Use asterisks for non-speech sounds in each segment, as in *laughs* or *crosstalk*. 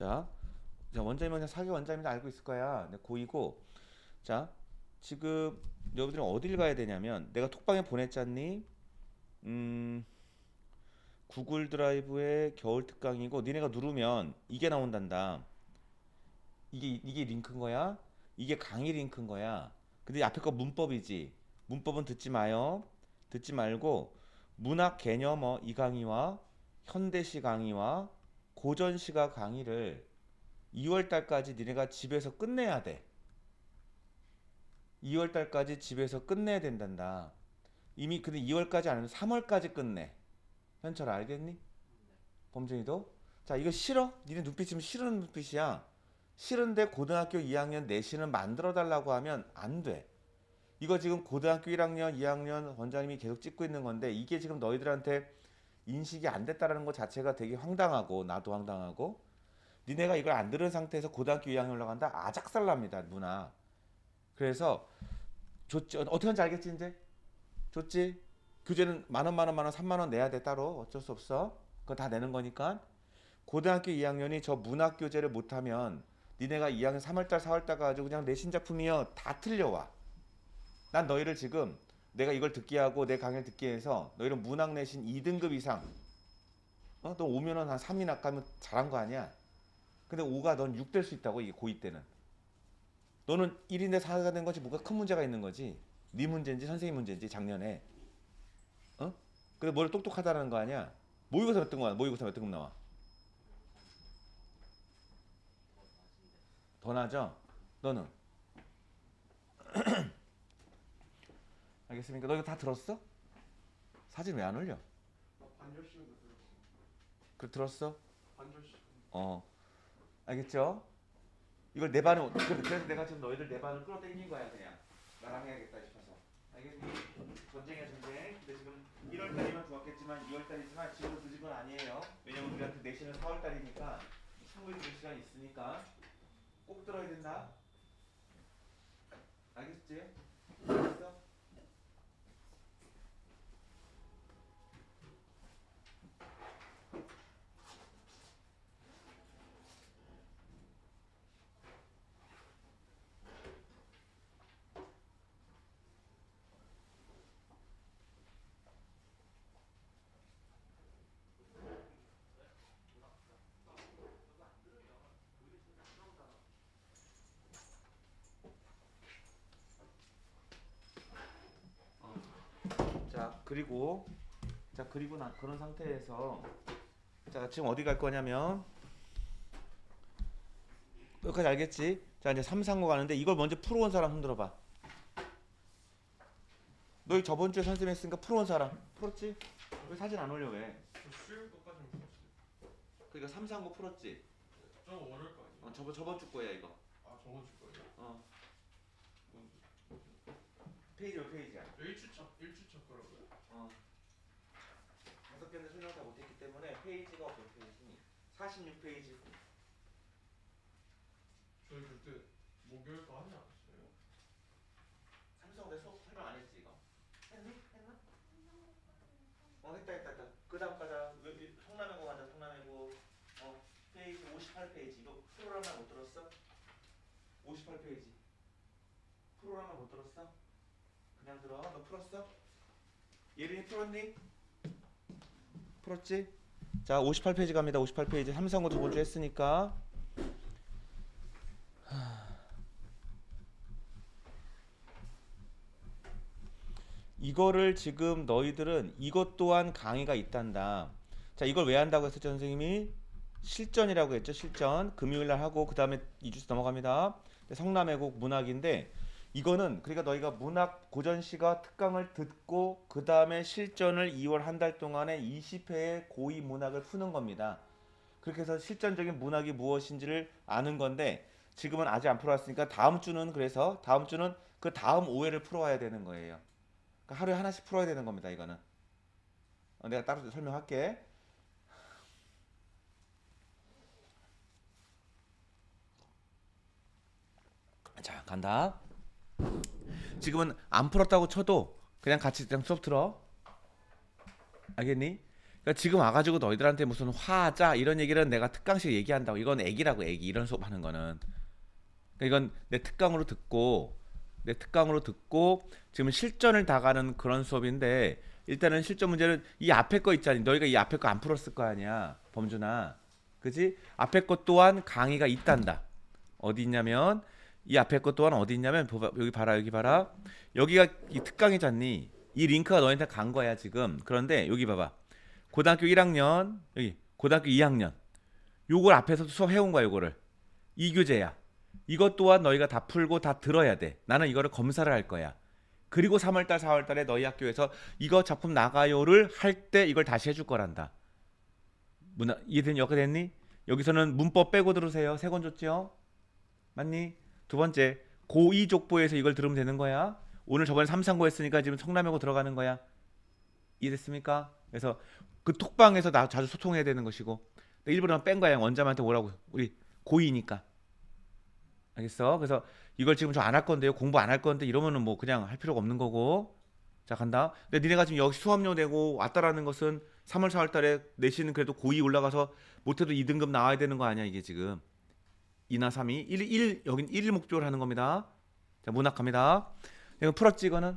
자, 원자이면 사기 원자임을 알고 있을 거야. 네, 고이고 자, 지금 여러분들은 어딜 가야 되냐면 내가 톡방에 보냈잖니. 음. 구글 드라이브의 겨울 특강이고 니네가 누르면 이게 나온단다. 이게 이게 링크인 거야. 이게 강의 링크인 거야. 근데 앞에 거 문법이지. 문법은 듣지 마요. 듣지 말고 문학 개념어 이 강의와 현대시 강의와 고전 시가 강의를 2월 달까지 니네가 집에서 끝내야 돼. 2월 달까지 집에서 끝내야 된단다. 이미 근데 2월까지 안 하면 3월까지 끝내. 현철 알겠니? 범준이도? 자 이거 싫어? 니네 눈빛이 면 싫은 눈빛이야. 싫은데 고등학교 2학년 내신은 만들어 달라고 하면 안 돼. 이거 지금 고등학교 1학년, 2학년 원장님이 계속 찍고 있는 건데 이게 지금 너희들한테 인식이 안 됐다라는 것 자체가 되게 황당하고 나도 황당하고 니네가 이걸 안 들은 상태에서 고등학교 2학년 올라간다 아작살납니다 누나 그래서 좋지 어떻게 하는지 알겠지 이제 좋지 교재는 만 원, 만 원, 만 원, 삼만 원 내야 돼 따로 어쩔 수 없어 그거다 내는 거니까 고등학교 2학년이 저 문학 교재를 못하면 니네가 2학년 3월달 4월달 가지고 그냥 내 신작품이여 다 틀려와 난 너희를 지금 내가 이걸 듣게 하고 내 강의를 듣게 해서 너희는 문학 내신 2등급 이상 어? 너 5면은 한 3이나 가면 잘한 거 아니야 근데 5가 넌 6 될 수 있다고 이 고2 때는 너는 1인데 4가 된 거지 뭐가 큰 문제가 있는 거지 네 문제인지 선생님 문제인지 작년에 어? 근데 뭘 똑똑하다는 거 아니야 모의고사 몇등 거야 모의고사 몇 등급 나와 더 나죠? 너는 *clears throat* 알겠습니까? 너 이거 다 들었어? 사진 왜 안 올려? 그 들었어? 어. 알겠죠? 이걸 내 반을 그래서 내가 지금 너희들 내 반을 끌어당긴 거야 그냥 나랑 해야겠다 싶어서 알겠니? 전쟁이야 전쟁 근데 지금 1월달이면 좋았겠지만 2월달이지만 지금 늦은 건 아니에요 왜냐면 우리한테 내신은 4월달이니까 충분히 그 시간 있으니까 꼭 들어야 된다 알겠지? 그리고 자 그리고 난 그런 상태에서 자 지금 어디 갈 거냐면 여기까지 알겠지? 자 이제 3, 4, 5 가는데 이걸 먼저 풀어온 사람 흔들어 봐. 너희 저번 주에 선생님 했으니까 풀어온 사람 풀었지? 왜 사진 안 올려 왜? 수요일 것까지풀었어 그러니까 3, 4, 5 풀었지? 저 월요일 거아니에 어, 저번 저번 주 거야 이거. 아 저번 주거예 어. 페이지 몇 페이지야? 1주차 1주차 어, 다섯 편을 설명 다 못했기 때문에 페이지가 없어 페이지 46페이지 저희 그때 목요일도 하지 않았어요? 삼성 내 수업 설명 안 했지 이거? 했니? 했나? 어 했다 했다 했다 그 다음 가자 성남에고 가자 성남해고 어 페이지 58페이지 이거 프로라을못 들었어? 58페이지 프로라을못 들었어? 그냥 들어 너 풀었어? 예린이 풀었니? 풀었지? 자 58페이지 갑니다 58페이지 삼성어 두 번째 했으니까 이거를 지금 너희들은 이것 또한 강의가 있단다 자 이걸 왜 한다고 했었죠 선생님이 실전이라고 했죠 실전 금요일날 하고 그 다음에 2주째 넘어갑니다 성남외국 문학인데 이거는 그러니까 너희가 문학 고전시가 특강을 듣고 그 다음에 실전을 2월 한 달 동안에 20회의 고위 문학을 푸는 겁니다. 그렇게 해서 실전적인 문학이 무엇인지를 아는 건데 지금은 아직 안 풀어왔으니까 다음 주는 그래서 다음 주는 그 다음 5회를 풀어와야 되는 거예요. 그러니까 하루에 하나씩 풀어야 되는 겁니다. 이거는 어, 내가 따로 설명할게. 자 간다. 지금은 안 풀었다고 쳐도 그냥 같이 그냥 수업 들어. 알겠니? 그러니까 지금 와가지고 너희들한테 무슨 화자 이런 얘기를 내가 특강식 얘기한다고 이건 애기라고 애기 이런 수업하는 거는 그러니까 이건 내 특강으로 듣고 내 특강으로 듣고 지금 실전을 다가는 그런 수업인데 일단은 실전 문제는 이 앞에 거 있잖니 너희가 이 앞에 거 안 풀었을 거 아니야 범준아 그지 앞에 거 또한 강의가 있단다 어디 있냐면 이 앞에 것 또한 어디 있냐면 여기 봐라 여기 봐라 여기가 이 특강이잖니 이 링크가 너한테 간 거야 지금 그런데 여기 봐봐 고등학교 1학년 여기 고등학교 2학년 요걸 앞에서 수업 해온 거야 요거를 이 교재야 이것 또한 너희가 다 풀고 다 들어야 돼 나는 이거를 검사를 할 거야 그리고 3월달 4월달에 너희 학교에서 이거 작품 나가요를 할 때 이걸 다시 해줄 거란다 문화 이해된 여기 됐니 여기서는 문법 빼고 들으세요 세 권 줬지요 맞니 두 번째 고이족보에서 이걸 들으면 되는 거야. 오늘 저번에 삼상고 했으니까 지금 성남여고 들어가는 거야. 이해됐습니까? 그래서 그 톡방에서 나 자주 소통해야 되는 것이고 일부러 뺀 거야. 원자한테 뭐라고 우리 고이니까 알겠어? 그래서 이걸 지금 저 안 할 건데요. 공부 안 할 건데 이러면은 뭐 그냥 할 필요가 없는 거고 자 간다. 근데 니네가 지금 여기 수업료 내고 왔다라는 것은 3월 4월 달에 내신은 그래도 고2 올라가서 못해도 2등급 나와야 되는 거 아니야 이게 지금 2나 3이 1, 1 여긴 1일 목표로 하는 겁니다. 자, 문학 갑니다. 이거 풀었지 이거는?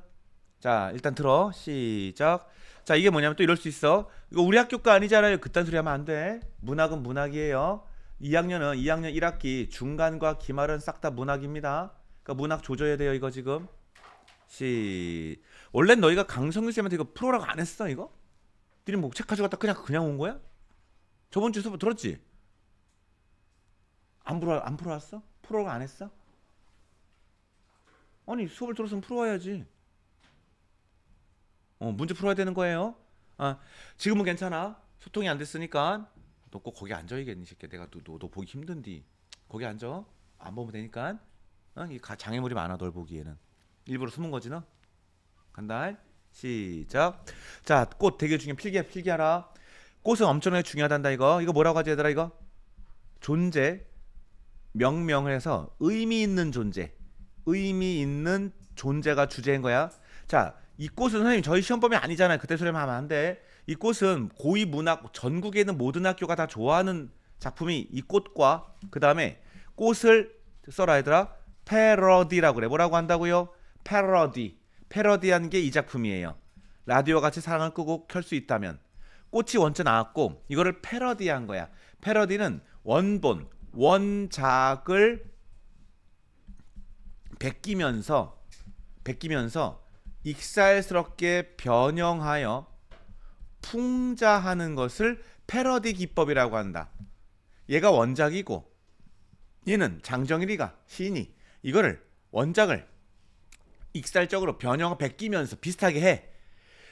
자, 일단 들어. 시작. 자, 이게 뭐냐면 또 이럴 수 있어. 이거 우리 학교가 아니잖아요. 그딴 소리 하면 안 돼. 문학은 문학이에요. 2학년은 2학년 1학기 중간과 기말은 싹 다 문학입니다. 그러니까 문학 조져야 돼요, 이거 지금. 시. 원래 너희가 강성규 쌤한테 이거 프로라고 안 했어, 이거? 니네 목책 가져갔다 그냥 그냥 온 거야? 저번 주 수업 들었지? 안 풀어 안 풀어왔어? 프로가 안 했어? 아니 수업을 들었으면 풀어와야지. 어 문제 풀어야 되는 거예요. 아 지금은 괜찮아. 소통이 안 됐으니까 너 꼭 거기 앉아 야겠니 새끼. 내가 너너 너 보기 힘든디. 거기 앉아. 안 보면 되니까. 어? 이 장애물이 많아 널 보기에는. 일부러 숨은 거지 너. 간다. 시작. 자, 꽃 되게 중요 필기해, 필기하라. 꽃은 엄청나게 중요하단다 이거. 이거 뭐라고 하지 얘들아 이거? 존재. 명명해서 을 의미 있는 존재, 의미 있는 존재가 주제인 거야. 자, 이꽃은 선생님 저희 시험범위 아니잖아요. 그때 소리만 하면 안 돼. 이꽃은 고위 문학 전국에 있는 모든 학교가 다 좋아하는 작품이 이 꽃과 그 다음에 꽃을 써라 얘들아 패러디라고 그래. 뭐라고 한다고요? 패러디. 패러디한 게 이 작품이에요. 라디오 같이 사랑을 끄고 켤 수 있다면 꽃이 원체 나왔고 이거를 패러디한 거야. 패러디는 원본, 원작을 베끼면서 베끼면서 익살스럽게 변형하여 풍자하는 것을 패러디 기법이라고 한다. 얘가 원작이고 얘는 장정일이가 시인이 이거를 원작을 익살적으로 변형 베끼면서 비슷하게 해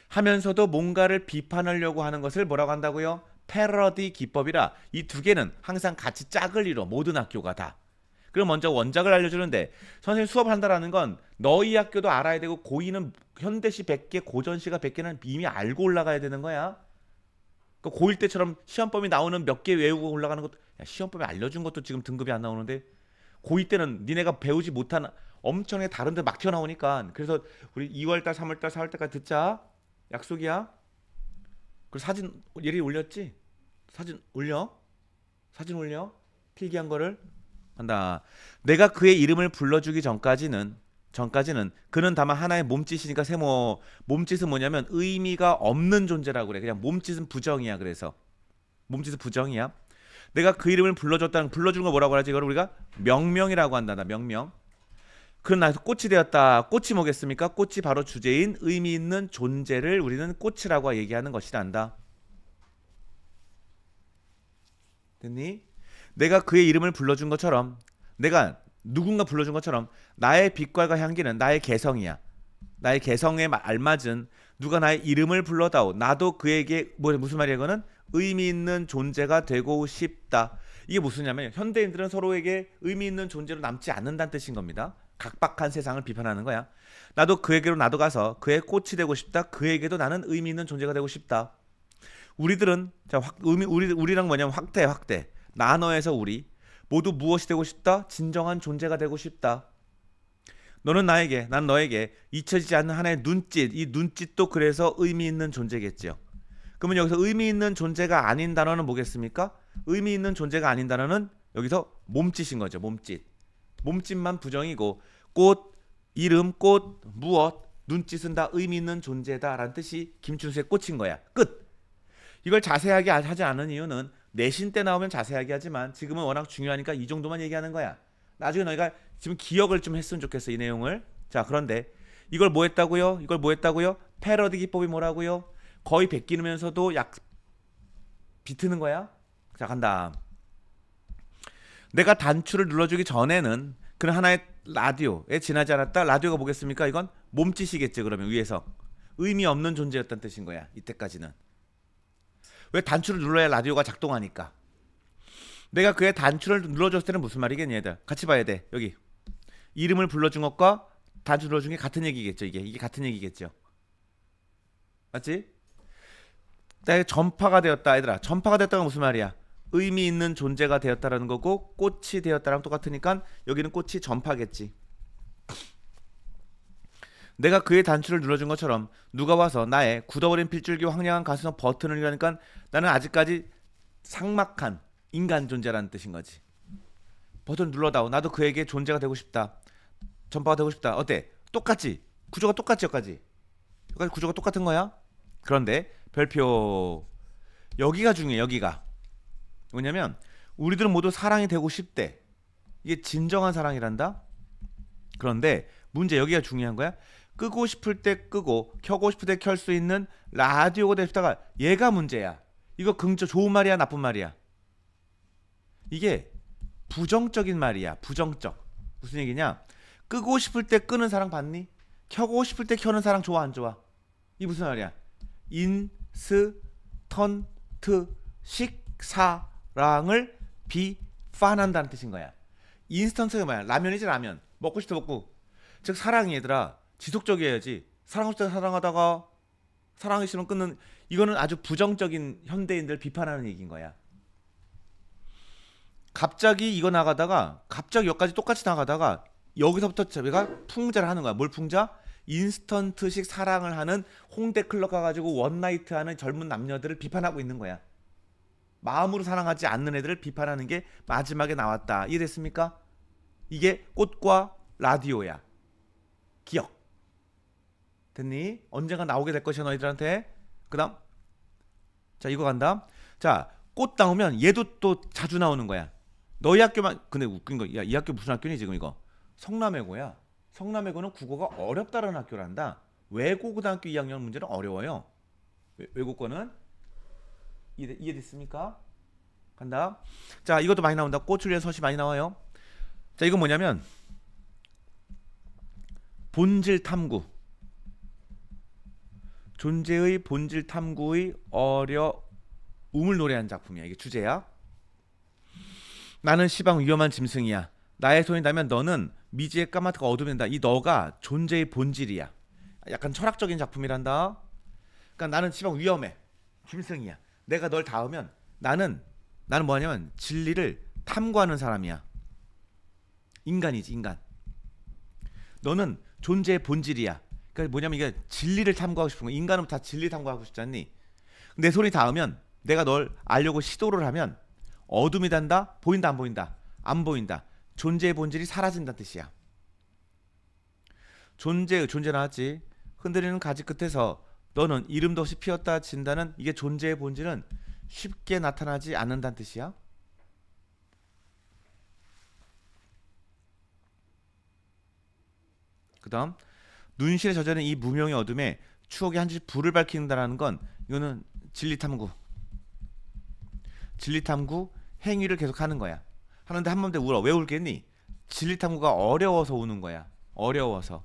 하면서도 뭔가를 비판하려고 하는 것을 뭐라고 한다고요? 패러디 기법이라 이 두 개는 항상 같이 짝을 이뤄 모든 학교가 다. 그럼 먼저 원작을 알려주는데 선생님 수업을 한다라는 건 너희 학교도 알아야 되고 고이는 현대시 100개 고전시가 100개는 이미 알고 올라가야 되는 거야. 그 고1 때처럼 시험법이 나오는 몇 개 외우고 올라가는 것도 야, 시험법위 알려준 것도 지금 등급이 안 나오는데 고2 때는 니네가 배우지 못한 엄청나게 다른 데 막 튀어나오니까 그래서 우리 2월달 3월달 4월달까지 듣자 약속이야 그리고 사진 예리 올렸지? 사진 올려. 사진 올려. 필기한 거를 한다. 내가 그의 이름을 불러주기 전까지는 전까지는 그는 다만 하나의 몸짓이니까 세모 뭐, 몸짓은 뭐냐면 의미가 없는 존재라고 그래. 그냥 몸짓은 부정이야. 그래서 몸짓은 부정이야. 내가 그 이름을 불러줬다는 불러주는 걸 뭐라고 하지? 이걸 우리가 명명이라고 한다. 나 명명. 그는 나에서 꽃이 되었다. 꽃이 뭐겠습니까? 꽃이 바로 주제인 의미 있는 존재를 우리는 꽃이라고 얘기하는 것이란다. 됐니? 내가 그의 이름을 불러준 것처럼 내가 누군가 불러준 것처럼 나의 빛깔과 향기는 나의 개성이야. 나의 개성에 알맞은 누가 나의 이름을 불러다오. 나도 그에게 뭐 무슨 말이야 이거는 의미 있는 존재가 되고 싶다. 이게 무슨냐면 현대인들은 서로에게 의미 있는 존재로 남지 않는다는 뜻인 겁니다. 각박한 세상을 비판하는 거야. 나도 그에게로 나도 가서 그의 꽃이 되고 싶다. 그에게도 나는 의미 있는 존재가 되고 싶다. 우리들은 자 확, 의미, 우리 우리랑 뭐냐면 확대 확대 나너에서 우리 모두 무엇이 되고 싶다 진정한 존재가 되고 싶다 너는 나에게 난 너에게 잊혀지지 않는 하나의 눈짓 이 눈짓도 그래서 의미 있는 존재겠지요 그러면 여기서 의미 있는 존재가 아닌 단어는 뭐겠습니까 의미 있는 존재가 아닌 단어는 여기서 몸짓인 거죠 몸짓 몸짓만 부정이고 꽃 이름 꽃 무엇 눈짓은 다 의미 있는 존재다라는 뜻이 김춘수의 꽃인 거야 끝 이걸 자세하게 하지 않은 이유는 내신 때 나오면 자세하게 하지만 지금은 워낙 중요하니까 이 정도만 얘기하는 거야. 나중에 너희가 지금 기억을 좀 했으면 좋겠어 이 내용을. 자 그런데 이걸 뭐 했다고요? 이걸 뭐 했다고요? 패러디 기법이 뭐라고요? 거의 베끼면서도 약 비트는 거야. 자 간다. 내가 단추를 눌러주기 전에는 그런 하나의 라디오에 지나지 않았다. 라디오가 뭐겠습니까? 이건 몸짓이겠지 그러면 위에서 의미 없는 존재였다는 뜻인 거야. 이때까지는. 왜 단추를 눌러야 라디오가 작동하니까. 내가 그의 단추를 눌러줬을 때는 무슨 말이겠니 얘들. 같이 봐야 돼. 여기. 이름을 불러준 것과 단추 눌러준 게 같은 얘기겠죠. 이게 이게 같은 얘기겠죠. 맞지? 나 전파가 되었다 얘들아. 전파가 됐다가 무슨 말이야? 의미 있는 존재가 되었다라는 거고 꽃이 되었다랑 똑같으니까 여기는 꽃이 전파겠지. 내가 그의 단추를 눌러준 것처럼 누가 와서 나의 굳어버린 핏줄기 황량한 가슴속 버튼을 이라니까 나는 아직까지 상막한 인간 존재라는 뜻인 거지. 버튼 눌러다오. 나도 그에게 존재가 되고 싶다. 전파가 되고 싶다. 어때? 똑같지? 구조가 똑같지 여기까지? 여기까지 구조가 똑같은 거야? 그런데 별표 여기가 중요해 여기가 왜냐면 우리들은 모두 사랑이 되고 싶대 이게 진정한 사랑이란다 그런데 문제 여기가 중요한 거야 끄고 싶을 때 끄고 켜고 싶을 때 켤 수 있는 라디오가 됐다가 얘가 문제야. 이거 긍정 좋은 말이야 나쁜 말이야. 이게 부정적인 말이야. 부정적. 무슨 얘기냐? 끄고 싶을 때 끄는 사랑 봤니? 켜고 싶을 때 켜는 사랑 좋아 안 좋아? 이 무슨 말이야? 인스턴트식 사랑을 비판한다는 뜻인 거야. 인스턴트가 뭐야? 라면이지 라면. 먹고 싶어 먹고. 즉 사랑이 얘들아 지속적이어야지 사랑할 때 사랑하다가 사랑이 싫으면 끊는 이거는 아주 부정적인 현대인들 비판하는 얘기인 거야. 갑자기 이거 나가다가 갑자기 여기까지 똑같이 나가다가 여기서부터 기가 풍자를 하는 거야. 뭘 풍자? 인스턴트식 사랑을 하는 홍대 클럽 가가지고 원나이트 하는 젊은 남녀들을 비판하고 있는 거야. 마음으로 사랑하지 않는 애들을 비판하는 게 마지막에 나왔다. 이해됐습니까? 이게 꽃과 라디오야. 기억. 됐니? 언젠가 나오게 될 것이야 너희들한테. 그다음 자 이거 간다. 자 꽃 나오면 얘도 또 자주 나오는 거야. 너희 학교만 근데 웃긴 거야이 학교 무슨 학교니 지금 이거 성남외고야. 성남외고는 국어가 어렵다는 학교란다. 외고 고등학교 2학년 문제는 어려워요. 외, 고권은 이해, 이해됐습니까? 간다. 자 이것도 많이 나온다. 꽃을 위한 서시 많이 나와요. 자 이건 뭐냐면 본질 탐구. 존재의 본질 탐구의 어려움을 노래한 작품이야. 이게 주제야. 나는 시방 위험한 짐승이야. 나의 손이 닿면 너는 미지의 까마득과 어둠된다. 이 너가 존재의 본질이야. 약간 철학적인 작품이란다. 그러니까 나는 시방 위험해. 짐승이야. 내가 널 닿으면 나는 나는 뭐냐면 진리를 탐구하는 사람이야. 인간이지 인간. 너는 존재의 본질이야. 그러니까 뭐냐면 이게 진리를 탐구하고 싶은 거. 인간은 다 진리 탐구하고 싶지 않니? 내 손이 닿으면 내가 널 알려고 시도를 하면 어둠이 단다. 보인다 안 보인다. 안 보인다. 존재의 본질이 사라진다는 뜻이야. 존재의 존재 나왔지. 흔들리는 가지 끝에서 너는 이름도 없이 피었다 진다는 이게 존재의 본질은 쉽게 나타나지 않는다는 뜻이야. 그다음 눈실의 저자는 이 무명의 어둠에 추억의 한줄집 불을 밝힌다라는 건 이거는 진리탐구 진리탐구 행위를 계속하는 거야 하는데 한번데 울어 왜 울겠니? 진리탐구가 어려워서 우는 거야 어려워서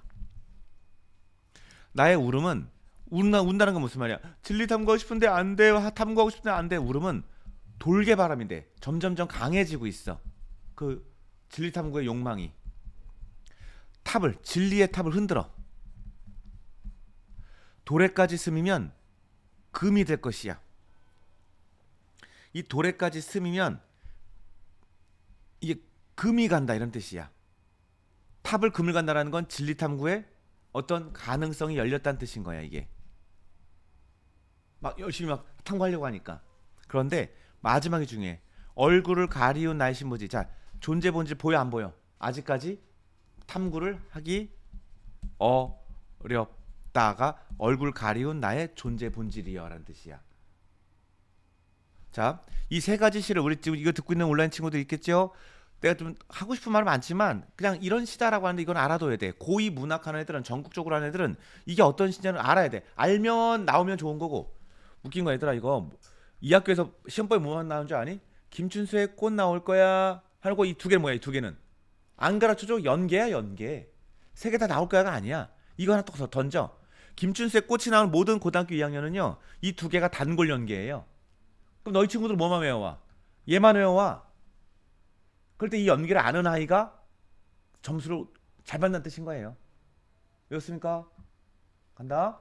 나의 울음은 운다, 운다는 건 무슨 말이야 진리탐구하고 싶은데 안돼 탐구하고 싶은데 안돼 울음은 돌개 바람인데 점점점 강해지고 있어 그 진리탐구의 욕망이 탑을 진리의 탑을 흔들어 도래까지 스미면 금이 될 것이야. 이 도래까지 스미면 이게 금이 간다 이런 뜻이야. 탑을 금을 간다라는 건 진리 탐구에 어떤 가능성이 열렸다는 뜻인 거야 이게. 막 열심히 막 탐구하려고 하니까. 그런데 마지막이 중요 얼굴을 가리운 나의 신부지. 자 존재 본질 보여 안 보여? 아직까지 탐구를 하기 어렵. 없다가 얼굴 가리운 나의 존재 본질이여라는 뜻이야. 자, 이 세 가지 시를 우리 지금 이거 듣고 있는 온라인 친구들 있겠죠? 내가 좀 하고 싶은 말은 많지만 그냥 이런 시다라고 하는데 이건 알아둬야 돼. 고위 문학하는 애들은 전국적으로 하는 애들은 이게 어떤 시냐는 알아야 돼. 알면 나오면 좋은 거고. 웃긴 거 얘들아 이거 이 학교에서 시험법에 뭐만 나온 줄 아니? 김춘수의 꽃 나올 거야. 하고 이 두 개 뭐야 이 두 개는 안 가르쳐줘 연계야 연계. 세 개 다 나올 거야가 아니야. 이거 하나 또 던져. 김춘수의 꽃이 나온 모든 고등학교 2학년은요. 이 두 개가 단골 연계예요. 그럼 너희 친구들 뭐만 외워와? 얘만 외워와. 그럴 때 이 연기를 아는 아이가 점수를 잘 받는 뜻인 거예요. 외웠습니까? 간다.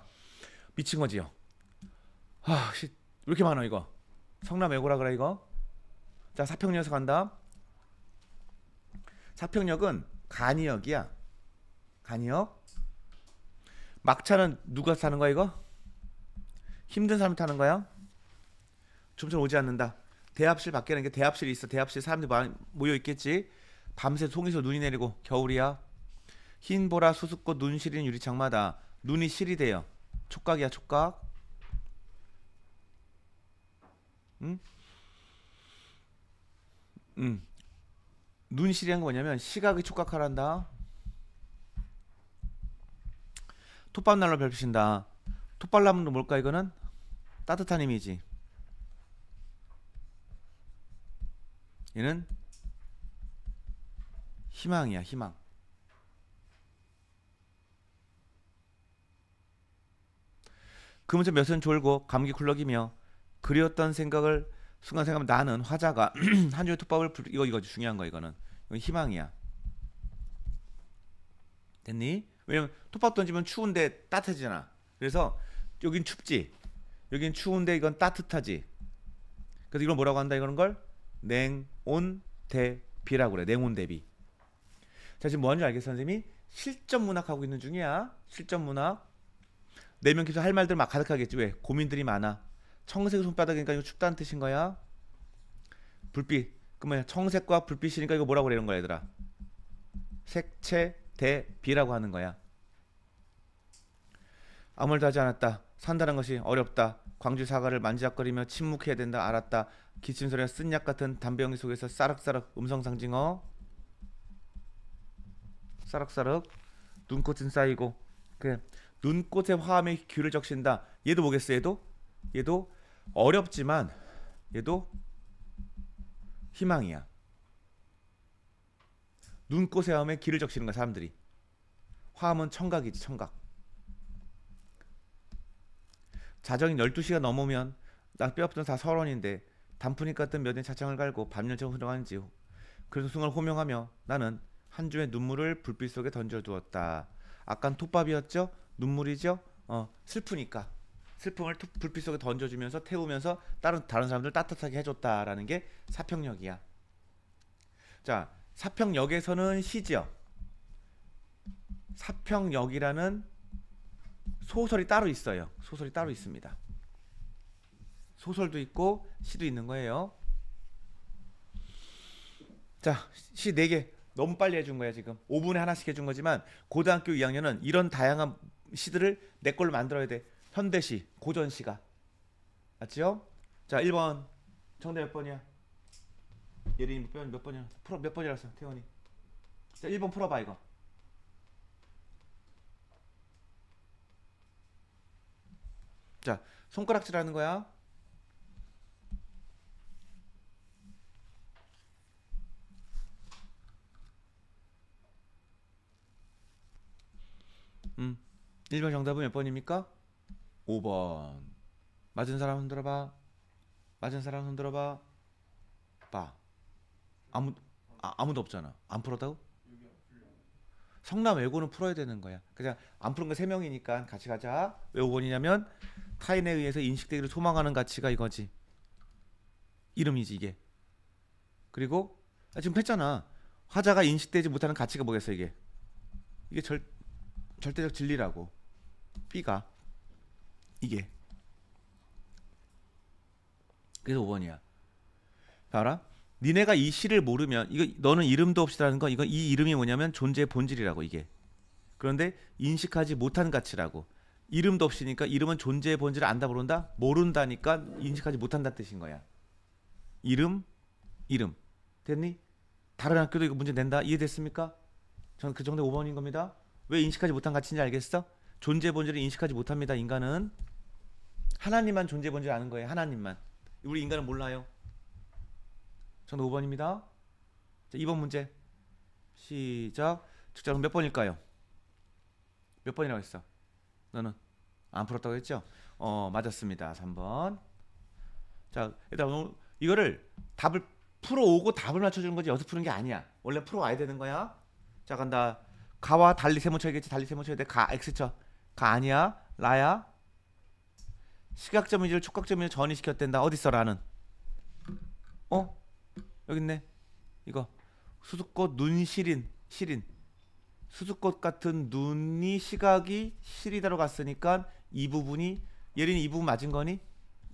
미친 거지요. 아, 씨, 왜 이렇게 많아 이거? 성남 외고라 그래 이거? 자, 사평역에서 간다. 사평역은 간이역이야. 간이역. 막차는 누가 타는 거야 이거? 힘든 사람이 타는 거야? 점점 오지 않는다. 대합실 밖에는 게 대합실이 있어. 대합실 사람들이 많이 모여 있겠지. 밤새 송이서 눈이 내리고 겨울이야. 흰 보라 수수꽃눈 시린 유리창마다 눈이 실이 돼요. 촉각이야 촉각. 응? 응. 눈 시리한 거 뭐냐면 시각이 촉각하란다. 톱밥날로 밟히신다. 톱발라면도 뭘까 이거는? 따뜻한 힘이지. 얘는 희망이야 희망. 그 문제 몇은 졸고 감기 굴럭이며 그리웠던 생각을 순간 생각하면 나는 화자가 *clears throat* 한 줄의 톱밥을 불... 이거 이거 중요한 거 이거는 이건 희망이야. 됐니? 왜냐면 톱밥 던지면 추운데 따뜻해지잖아. 그래서 여긴 춥지. 여긴 추운데 이건 따뜻하지. 그래서 이걸 뭐라고 한다 이런 걸 냉온 대비라고 그래. 냉온 대비. 자 지금 뭔지 뭐 알겠어 선생님이 실전 문학 하고 있는 중이야. 실전 문학. 네명 계속 할 말들 막 가득하겠지. 왜? 고민들이 많아. 청색 손바닥이니까 이거 춥다는 뜻인 거야. 불빛. 그러면 청색과 불빛이니까 이거 뭐라고 그 이런 거야, 얘들아? 색채 대비라고 하는 거야. 아무 도 하지 않았다. 산다는 것이 어렵다. 광주 사과를 만지작거리며 침묵해야 된다. 알았다. 기침 소리가 쓴약 같은 담배연기 속에서 싸락싸락 음성 상징어 싸락싸락 눈꽃은 쌓이고 그 눈꽃의 화음에 귀를 적신다. 얘도 뭐겠어? 얘도 얘도 어렵지만 얘도 희망이야. 눈꽃의 화음에 길를 적시는 거야 사람들이. 화음은 청각이지 청각. 자정이 12시가 넘으면 뼈아프던 다 서론인데 단풍이 같은 면에 자창을 갈고 밤열처럼 흐려가는 지요 그래서 순간 호명하며 나는 한 줌의 눈물을 불빛 속에 던져두었다. 아깐 톱밥이었죠? 눈물이죠? 어, 슬프니까. 슬픔을 불빛 속에 던져주면서 태우면서 다른, 다른 사람들 따뜻하게 해줬다라는 게 사평력이야. 자, 사평역에서는 시지요. 사평역이라는 소설이 따로 있어요. 소설이 따로 있습니다. 소설도 있고 시도 있는 거예요. 자, 시 4개 너무 빨리 해준 거야 지금 5분에 하나씩 해준 거지만 고등학교 2학년은 이런 다양한 시들을 내 걸로 만들어야 돼 현대시, 고전시가 맞죠자 1번 정답 몇 번이야? 예린이 뭐 몇, 번, 몇 번이나 풀어 몇번이라어 태원이 자 1번 풀어봐 이거 자 손가락질 하는 거야 음 1번 정답은 몇 번입니까? 5번 맞은 사람 흔들어봐 맞은 사람 흔들어봐 봐 아무 아, 무도 없잖아. 안 풀었다고? 성남 외고는 풀어야 되는 거야. 그냥 안 푸는 거세 명이니까 같이 가자. 왜 5번이냐면 타인에 의해서 인식되기를 소망하는 가치가 이거지. 이름이지 이게. 그리고 아, 지금 했잖아. 화자가 인식되지 못하는 가치가 뭐겠어 이게. 이게 절 절대적 진리라고. B가 이게. 그래서 5번이야. 봐라. 니네가 이 시를 모르면 이거 너는 이름도 없이라는 건 이건 이 이름이 뭐냐면 존재의 본질이라고 이게. 그런데 인식하지 못한 가치라고. 이름도 없이니까 이름은 존재의 본질을 안다 모른다? 모른다니까 인식하지 못한다 뜻인 거야. 이름, 이름. 됐니? 다른 학교도 이거 문제 낸다? 이해됐습니까? 저는 그 정도 5번인 겁니다. 왜 인식하지 못한 가치인지 알겠어? 존재 의 본질을 인식하지 못합니다. 인간은 하나님만 존재 의 본질 을 아는 거예요. 하나님만. 우리 인간은 몰라요. 정답 5번입니다. 자, 2번 문제. 시작. 직자로 몇 번일까요? 몇 번이라고 했어? 너는 안 풀었다고 했죠? 어, 맞았습니다. 3번. 자, 일단 이거를 답을 풀어오고 답을 맞춰주는 거지 여기서 푸는 게 아니야. 원래 풀어와야 되는 거야. 자, 간다. 가와 달리 세모 쳐야겠지. 달리 세모 쳐야 돼. 가, x 쳐. 가 아니야. 라야. 시각점인지를 촉각점인지를 전이시켰댄다. 어딨어, 라는. 어? 여기 있네. 이거 수수꽃 눈 시린 시린 수수꽃 같은 눈이 시각이 시리다로 갔으니까 이 부분이 예린이 이 부분 맞은 거니?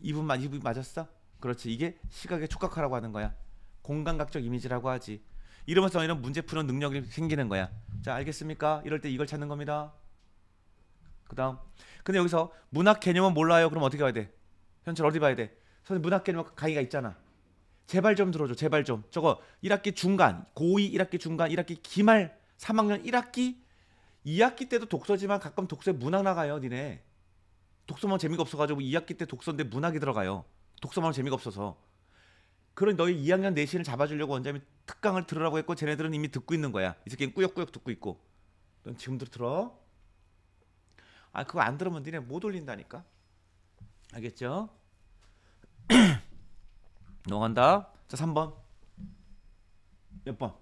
이 부분 맞이 부분 맞았어? 그렇지 이게 시각의 촉각화라고 하는 거야. 공간각적 이미지라고 하지. 이러면서 이런 문제 푸는 능력이 생기는 거야. 자 알겠습니까? 이럴 때 이걸 찾는 겁니다. 그다음 근데 여기서 문학 개념은 몰라요. 그럼 어떻게 가야 돼? 현철 어디 봐야 돼? 선생님 문학 개념 강의가 있잖아. 제발 좀 들어줘. 제발 좀. 저거 1학기 중간, 고2 1학기 중간, 1학기 기말, 3학년 1학기, 2학기 때도 독서지만 가끔 독서에 문학 나가요, 니네. 독서만 재미가 없어가지고 2학기 때 독서인데 문학이 들어가요. 독서만 재미가 없어서. 그런 너희 2학년 내신을 잡아주려고 원장님이 특강을 들으라고 했고 쟤네들은 이미 듣고 있는 거야. 이 새끼는 꾸역꾸역 듣고 있고. 넌 지금도 들어? 아 그거 안 들으면 니네 못 올린다니까. 알겠죠? *clears throat* 넘어간다. 자, 3번. 몇 번?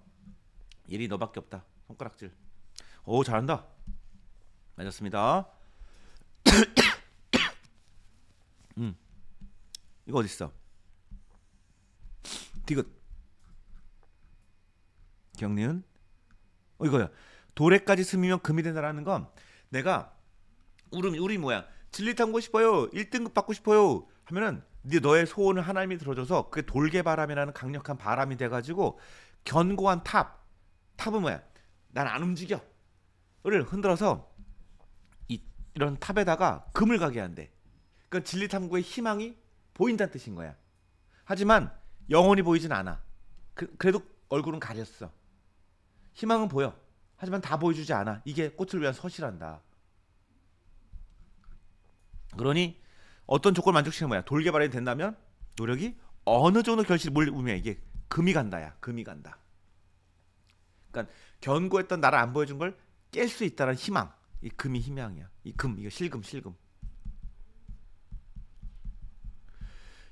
1이 너밖에 없다. 손가락질. 오, 잘한다. 맞았습니다. *coughs* 음. 이거 어딨어 디귿. 경리은 어, 이거야. 도래까지 스미면 금이 된다라는 건 내가 울음 우리 뭐야? 진리 탐고 싶어요. 1등급 받고 싶어요. 하면은 네 너의 소원을 하나님이 들어줘서 그게 돌개바람이라는 강력한 바람이 돼가지고 견고한 탑 탑은 뭐야? 난 안 움직여를 흔들어서 이, 이런 탑에다가 금을 가게 한대. 그러니까 진리 탐구의 희망이 보인다는 뜻인 거야. 하지만 영원히 보이진 않아. 그, 그래도 얼굴은 가렸어. 희망은 보여. 하지만 다 보여주지 않아. 이게 꽃을 위한 서시란다. 그러니 어떤 조건 을 만족시키는 뭐야 돌개발이 된다면 노력이 어느 정도 결실을 몰리면 이게 금이 간다야 금이 간다 그러니까 견고했던 나를 안 보여준 걸 깰 수 있다는 희망 이 금이 희망이야 이 금 이거 실금 실금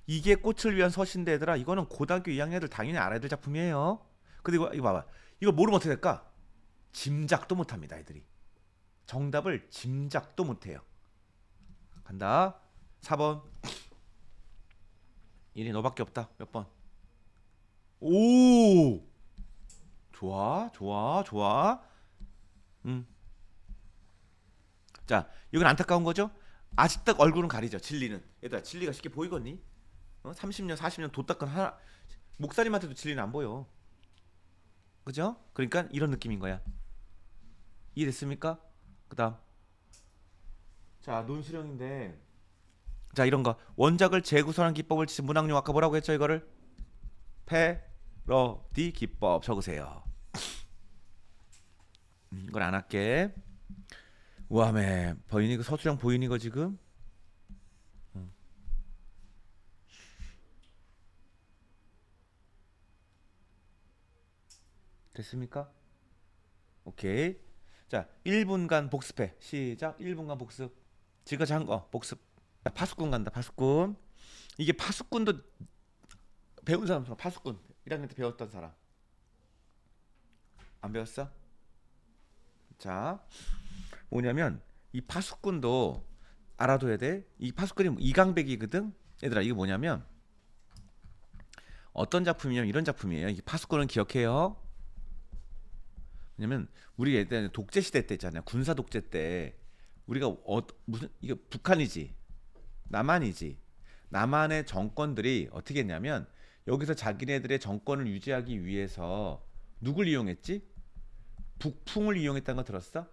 이게 꽃을 위한 서신데 얘들아 이거는 고등학교 2학년 애들 당연히 알아야 될 작품이에요 근데 이거, 이거 봐봐 이거 모르면 어떻게 될까 짐작도 못합니다 애들이 정답을 짐작도 못해요 간다 4번 1이 너밖에 없다 몇 번? 오 좋아 좋아 좋아 음자 이건 안타까운 거죠 아직 딱 얼굴은 가리죠 진리는 얘들아 진리가 쉽게 보이겠니? 어? 30년 40년 도닦은 하나 목사님한테도 진리는 안 보여 그죠? 그러니까 이런 느낌인 거야 이해됐습니까? 그 다음 자 논술형인데 자 이런 거 원작을 재구성한 기법을 문학용 아까 뭐라고 했죠 이거를 패러디 기법 적으세요. 음, 이걸 안 할게. 우와매 보이니 그 서수령 보이니 거 지금? 됐습니까? 오케이. 자, 1분간 복습해. 시작. 1분간 복습. 지금까지 한거 복습. 나 아, 파수꾼 간다 파수꾼 이게 파수꾼도 배운 사람 처럼 파수꾼 1학년 때 배웠던 사람 안 배웠어? 자 뭐냐면 이 파수꾼도 알아둬야 돼. 이 파수꾼이 뭐 이강백이거든. 얘들아 이게 뭐냐면 어떤 작품이냐면 이런 작품이에요. 이 파수꾼은 기억해요. 왜냐면 우리 예전에 독재 시대 때 있잖아요. 군사 독재 때 우리가 어, 무슨 이게 북한이지. 나만이지. 나만의 정권들이 어떻게 했냐면 여기서 자기네들의 정권을 유지하기 위해서 누굴 이용했지? 북풍을 이용했다는 거 들었어?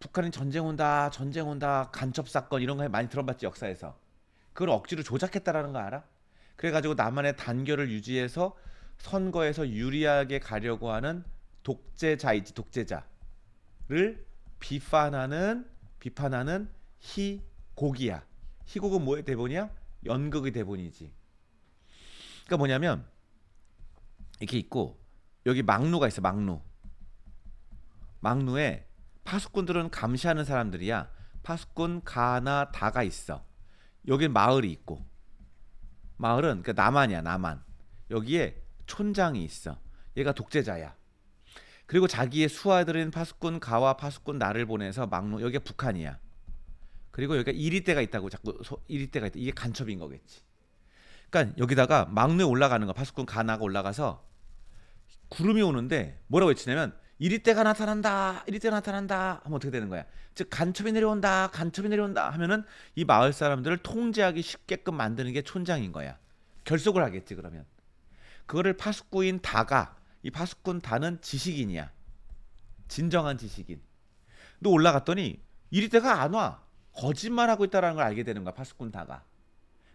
북한이 전쟁 온다, 전쟁 온다, 간첩 사건 이런 거 많이 들어봤지 역사에서. 그걸 억지로 조작했다라는 거 알아? 그래가지고 나만의 단결을 유지해서 선거에서 유리하게 가려고 하는 독재자이지 독재자를 비판하는 비판하는 희곡이야. 희곡은 뭐의 대본이야? 연극의 대본이지. 그러니까 뭐냐면 이렇게 있고 여기 막루가 있어. 막루. 막루에 파수꾼들은 감시하는 사람들이야. 파수꾼 가나 다가 있어. 여긴 마을이 있고 마을은 그러니까 남한이야 남한. 여기에 촌장이 있어. 얘가 독재자야. 그리고 자기의 수하들은 파수꾼 가와 파수꾼 나를 보내서 막루 여기가 북한이야. 그리고 여기가 1위대가 있다고 자꾸 1위대가 있다. 이게 간첩인 거겠지. 그러니까 여기다가 막내 올라가는 거 파수꾼 가나가 올라가서 구름이 오는데 뭐라고 외치냐면 1위대가 나타난다. 1위대가 나타난다. 하면 어떻게 되는 거야? 즉 간첩이 내려온다. 간첩이 내려온다 하면은 이 마을 사람들을 통제하기 쉽게끔 만드는 게 촌장인 거야. 결속을 하겠지 그러면. 그거를 파수꾼인 다가 이 파수꾼 다는 지식인이야. 진정한 지식인. 너 올라갔더니 1위대가 안 와. 거짓말하고 있다는 걸 알게 되는 거야 파수꾼 다가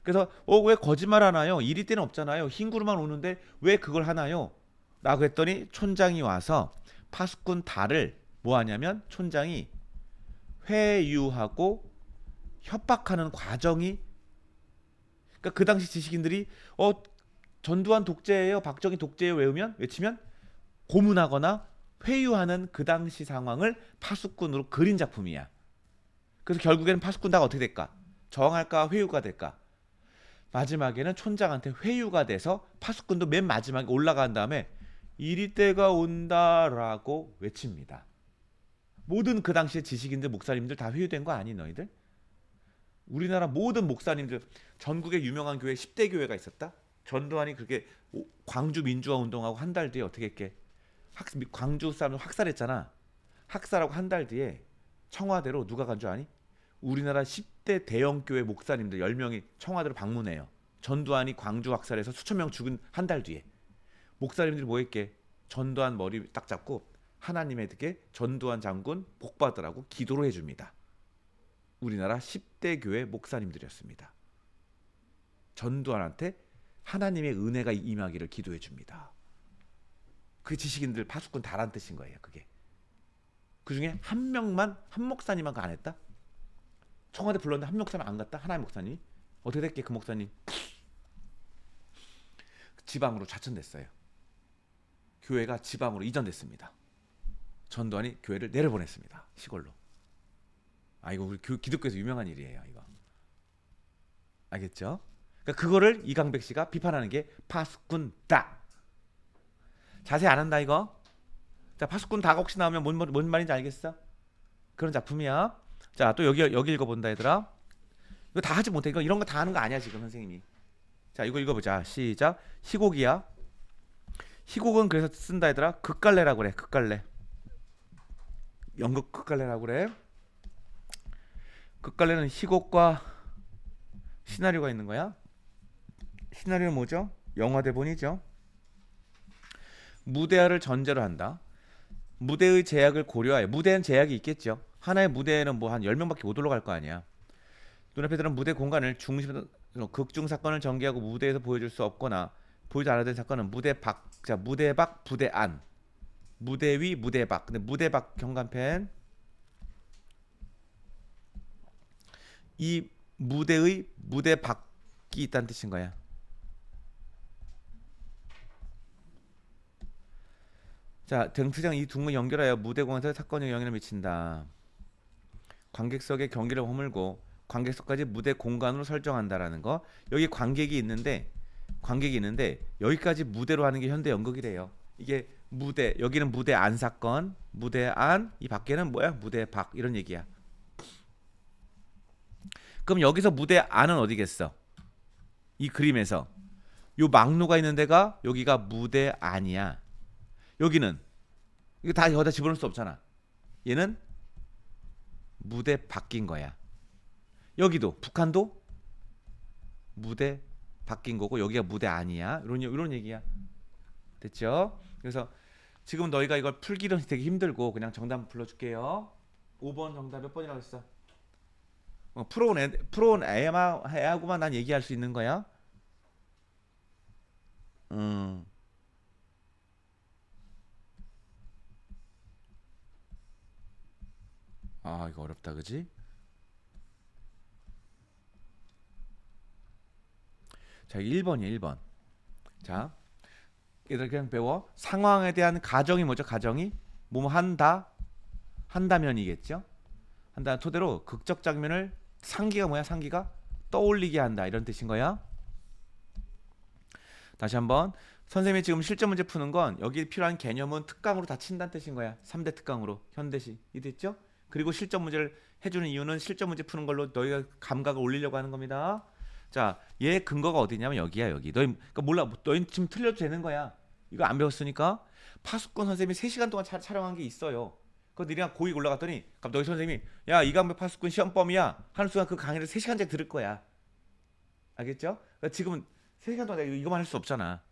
그래서 어 왜 거짓말 하나요 이리 때는 없잖아요 흰구름만 오는데 왜 그걸 하나요 라고 했더니 촌장이 와서 파수꾼 다를 뭐 하냐면 촌장이 회유하고 협박하는 과정이 그러니까 그 당시 지식인들이 어 전두환 독재예요 박정희 독재예요 외우면 외치면 고문하거나 회유하는 그 당시 상황을 파수꾼으로 그린 작품이야 그래서 결국에는 파수꾼다가 어떻게 될까? 저항할까? 회유가 될까? 마지막에는 촌장한테 회유가 돼서 파수꾼도 맨 마지막에 올라간 다음에 이리 때가 온다라고 외칩니다. 모든 그 당시에 지식인들 목사님들 다 회유된 거 아니 너희들? 우리나라 모든 목사님들 전국의 유명한 교회 10대 교회가 있었다. 전두환이 그렇게 광주 민주화 운동하고 한 달 뒤에 어떻게 했게? 광주 사람을 확살했잖아 학살하고 한 달 뒤에 청와대로 누가 간 줄 아니? 우리나라 10대 대형 교회 목사님들 10명이 청와대로 방문해요. 전두환이 광주 학살에서 수천 명 죽은 한 달 뒤에 목사님들이 뭐 했게? 전두환 머리 딱 잡고 하나님에게 전두환 장군 복 받으라고 기도를 해 줍니다. 우리나라 10대 교회 목사님들이었습니다. 전두환한테 하나님의 은혜가 임하기를 기도해 줍니다. 그 지식인들 파수꾼 다란 뜻인 거예요, 그게. 그 중에 한 명만 한 목사님만 그 안 했다? 청와대 불렀는데 한 목사님 안 갔다? 하나의 목사님? 어떻게 됐게 그 목사님? 지방으로 좌천됐어요. 교회가 지방으로 이전됐습니다. 전두환이 교회를 내려보냈습니다. 시골로. 아 이거 우리 기독교에서 유명한 일이에요. 이거 알겠죠? 그러니까 그거를 이강백 씨가 비판하는 게 파수꾼다. 자세히 안 한다 이거. 자 파수꾼 다가 혹시 나오면 뭔, 뭔 말인지 알겠어? 그런 작품이야. 자, 또 여기 여기 읽어 본다 얘들아. 이거 다 하지 못해. 이거 이런 거 다 하는 거 아니야, 지금 선생님이. 자, 이거 읽어 보자. 시작. 희곡이야. 희곡은 그래서 쓴다 얘들아. 극갈래라고 그래. 극갈래. 연극 극갈래라고 그래. 극갈래는 희곡과 시나리오가 있는 거야. 시나리오는 뭐죠? 영화 대본이죠. 무대화를 전제로 한다. 무대의 제약을 고려하여 무대엔 제약이 있겠죠. 하나의 무대에는 뭐한 10명밖에 못 올라갈 거 아니야. 눈앞에 드는 무대 공간을 중심으로 극중 사건을 전개하고 무대에서 보여줄 수 없거나 보이지 않아야 되는 사건은 무대 밖, 자 무대 밖, 무대 안, 무대 위, 무대 밖. 근데 무대 밖 경관펜 이 무대의 무대 밖이 있다는 뜻인 거야. 자, 등수장 이 둥을 연결하여 무대 공에서 사건 영향을 미친다. 관객석에 경기를 허물고 관객석까지 무대 공간으로 설정한다라는 거 여기 관객이 있는데 관객이 있는데 여기까지 무대로 하는 게 현대 연극이래요. 이게 무대 여기는 무대 안 사건 무대 안 이 밖에는 뭐야 무대 밖 이런 얘기야. 그럼 여기서 무대 안은 어디겠어? 이 그림에서 요 막루가 있는 데가 여기가 무대 안이야. 여기는 이거 다 여기다 집어넣을 수 없잖아. 얘는 무대 바뀐 거야. 여기도 북한도 무대 바뀐 거고 여기가 무대 아니야. 이런 이런 얘기야. 됐죠? 그래서 지금 너희가 이걸 풀기는 되게 힘들고 그냥 정답 불러줄게요. 5번 정답 몇 번이라고 했어? 어, 프로온 프로온 애마 애하고만 난 얘기할 수 있는 거야. 구하 어렵다 그지? 자 1번이야 1번 자 얘들 그냥 배워 상황에 대한 가정이 뭐죠 가정이 뭐 한다 한다면이겠죠 한다는 토대로 극적 장면을 상기가 뭐야 상기가 떠올리게 한다 이런 뜻인 거야 다시 한 번 선생님이 지금 실제 문제 푸는 건 여기 필요한 개념은 특강으로 다 친다는 뜻인 거야 3대 특강으로 현대시 이됐죠 그리고 실전 문제를 해주는 이유는 실전 문제 푸는 걸로 너희가 감각을 올리려고 하는 겁니다. 자, 얘 근거가 어디냐면 여기야 여기. 너희 그러니까 몰라, 너희 지금 틀려도 되는 거야. 이거 안 배웠으니까 파수꾼 선생님이 3시간 동안 차, 촬영한 게 있어요. 그거 너희랑 고익 올라갔더니 그럼 너희 선생님이 야 이강배 파수꾼 시험범이야 하는 순간 그 강의를 3시간째 들을 거야. 알겠죠? 그러니까 지금은 3시간 동안 내가 이거만 할 수 없잖아.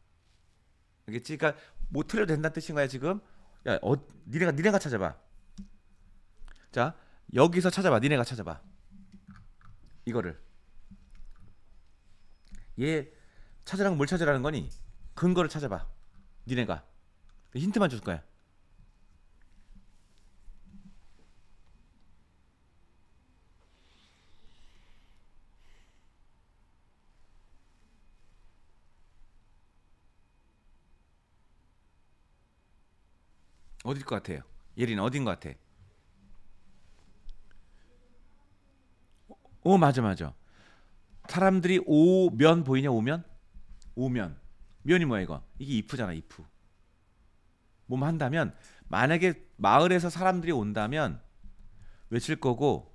알겠지? 그러니까 못 뭐 틀려도 된다는 뜻인 거야 지금. 야, 어, 니네가 니네가 찾아봐. 자 여기서 찾아봐. 니네가 찾아봐. 이거를 얘찾으라고뭘 찾으라는 거니? 근거를 찾아봐. 니네가 힌트만 줄 거야. 어디일 것 같아요? 예린 어딘 것 같아? 어 맞아 맞아. 사람들이 오면 보이냐 오면? 오면. 면이 뭐야 이거? 이게 이프잖아 if. 몸 한다면 만약에 마을에서 사람들이 온다면 외칠 거고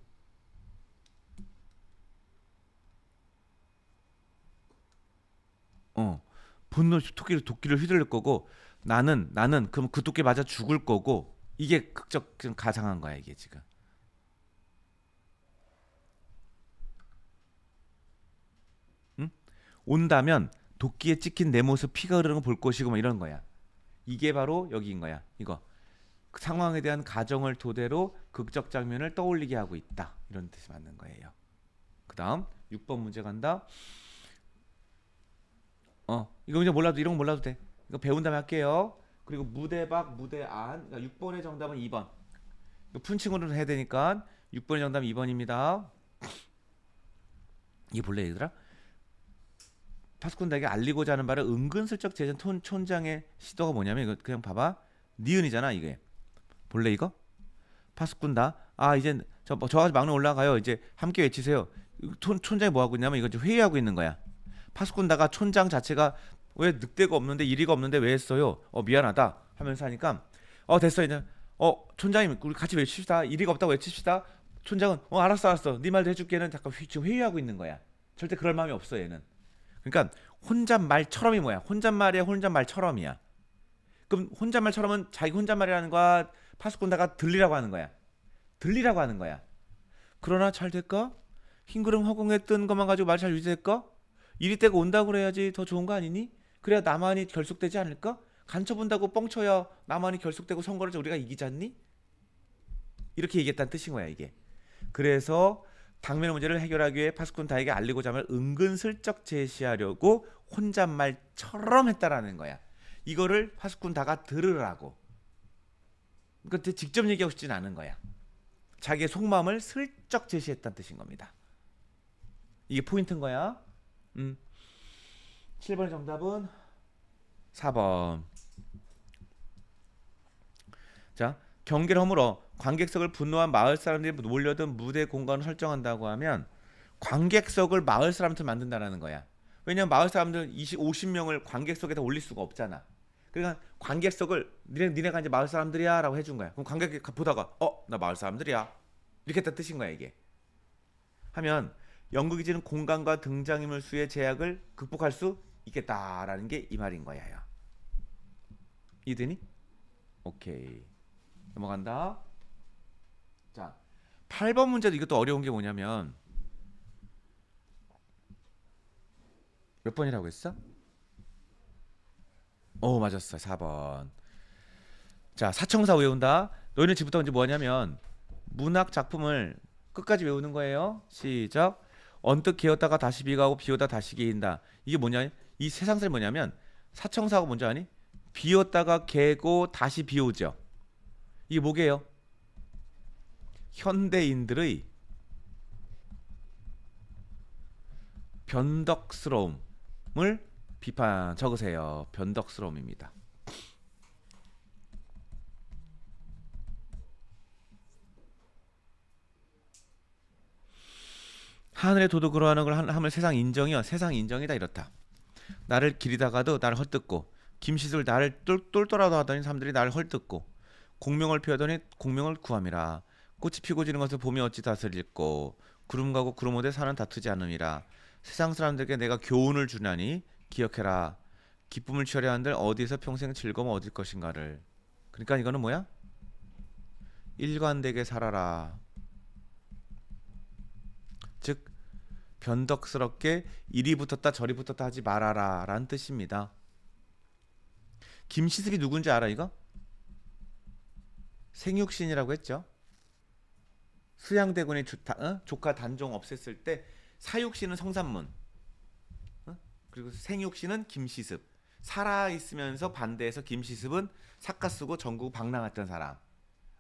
어 분노 토끼를 도끼를 휘둘릴 거고 나는 나는 그럼 그 도끼 맞아 죽을 거고 이게 극적 가상한 거야 이게 지금 온다면 도끼에 찍힌 내 모습 피가 흐르는 걸 볼 것이고 막 뭐 이런 거야. 이게 바로 여기인 거야. 이거 그 상황에 대한 가정을 토대로 극적 장면을 떠올리게 하고 있다. 이런 뜻이 맞는 거예요. 그다음 6번 문제 간다. 어, 이거 이제 몰라도 이런 거 몰라도 돼. 이거 배운 다음에 할게요. 그리고 무대 박 무대 안. 그러니까 6번의 정답은 2번. 이거 푼칭으로 해야 되니까 6번의 정답은 2번입니다. 이게 본래 얘기더라 파스콘에게 알리고자 하는 바를 은근슬쩍 재전 톤, 촌장의 시도가 뭐냐면 이거 그냥 봐봐 니은이잖아 이게 볼래 이거 파스콘다 아 이제 저 뭐, 저와 막내 올라가요 이제 함께 외치세요 톤 촌장이 뭐 하고 있냐면 이거 지금 회의하고 있는 거야 파스콘다가 촌장 자체가 왜 늑대가 없는데 이리가 없는데 왜 했어요 어 미안하다 하면서 하니까 어 됐어 이제 어 촌장님 우리 같이 외칩시다 이리가 없다고 외칩시다 촌장은 어 알았어 알았어 네 말도 해줄게는 잠깐 휘, 지금 회의하고 있는 거야 절대 그럴 마음이 없어 얘는 그러니까 혼잣말처럼이 뭐야? 혼잣말이야, 혼잣말처럼이야. 그럼 혼잣말처럼은 자기 혼잣말이라는 거 파스콘다가 들리라고 하는 거야. 들리라고 하는 거야. 그러나 잘 될까? 흰구름 허공했던 것만 가지고 말 잘 유지될까? 이리 때가 온다고 그래야지 더 좋은 거 아니니? 그래야 나만이 결속되지 않을까? 간첩온다고 뻥쳐야 나만이 결속되고 선거를 우리가 이기지 않니? 이렇게 얘기했다는 뜻인 거야 이게. 그래서 당면 문제를 해결하기 위해 파스쿤다에게 알리고자 함을 은근슬쩍 제시하려고 혼잣말처럼 했다라는 거야. 이거를 파스쿤다가 들으라고. 그때 직접 얘기하고 싶진 않은 거야. 자기의 속마음을 슬쩍 제시했다는 뜻인 겁니다. 이게 포인트인 거야. 음. 7번 정답은 4번. 자, 경계를 허물어 관객석을 분노한 마을 사람들이 몰려든 무대 공간을 설정한다고 하면 관객석을 마을 사람들 만든다라는 거야. 왜냐면 마을 사람들 20, 50명을 관객석에다 올릴 수가 없잖아. 그러니까 관객석을 니네, 니네가 이제 마을 사람들이야라고 해준 거야. 그럼 관객이 보다가 어 나 마을 사람들이야 이렇게 다 뜻인 거야 이게. 하면 연극이지는 공간과 등장인물 수의 제약을 극복할 수 있겠다라는 게 이 말인 거야. 이드니? 오케이 넘어간다. 8번 문제도 이것도 어려운 게 뭐냐면 몇 번이라고 했어? 오 어, 맞았어 4번 자 사청사 외운다 너희는 지금부터 이제 뭐냐면 문학 작품을 끝까지 외우는 거예요 시작 언뜻 개었다가 다시 비가 오고 비오다 다시 개인다 이게 뭐냐 이 세상살이 뭐냐면 사청사가 뭔지 아니? 비었다가 개고 다시 비오죠 이게 뭐게요? 현대인들의 변덕스러움을 비판 적으세요. 변덕스러움입니다. 하늘의 도둑으로 하는 걸 함을 세상 인정이여 세상 인정이다 이렇다. 나를 기리다가도 나를 헐뜯고 김시술 나를 똘똘똘하다 하더니 사람들이 나를 헐뜯고 공명을 피하더니 공명을 구함이라. 꽃이 피고 지는 것을 봄이 어찌 다스릴고 구름 가고 구름 오되 산은 다투지 않음이라 세상 사람들에게 내가 교훈을 주나니 기억해라 기쁨을 취하려 한들 어디에서 평생 즐거움 얻을 것인가를 그러니까 이거는 뭐야? 일관되게 살아라 즉 변덕스럽게 이리 붙었다 저리 붙었다 하지 말아라 라는 뜻입니다 김시습이 누군지 알아 이거? 생육신이라고 했죠 수양대군의 조, 어? 조카 단종 없앴을 때사육신은 성산문 어? 그리고 생육신은 김시습 살아있으면서 반대해서 김시습은 사카쓰고 전국 방랑했던 사람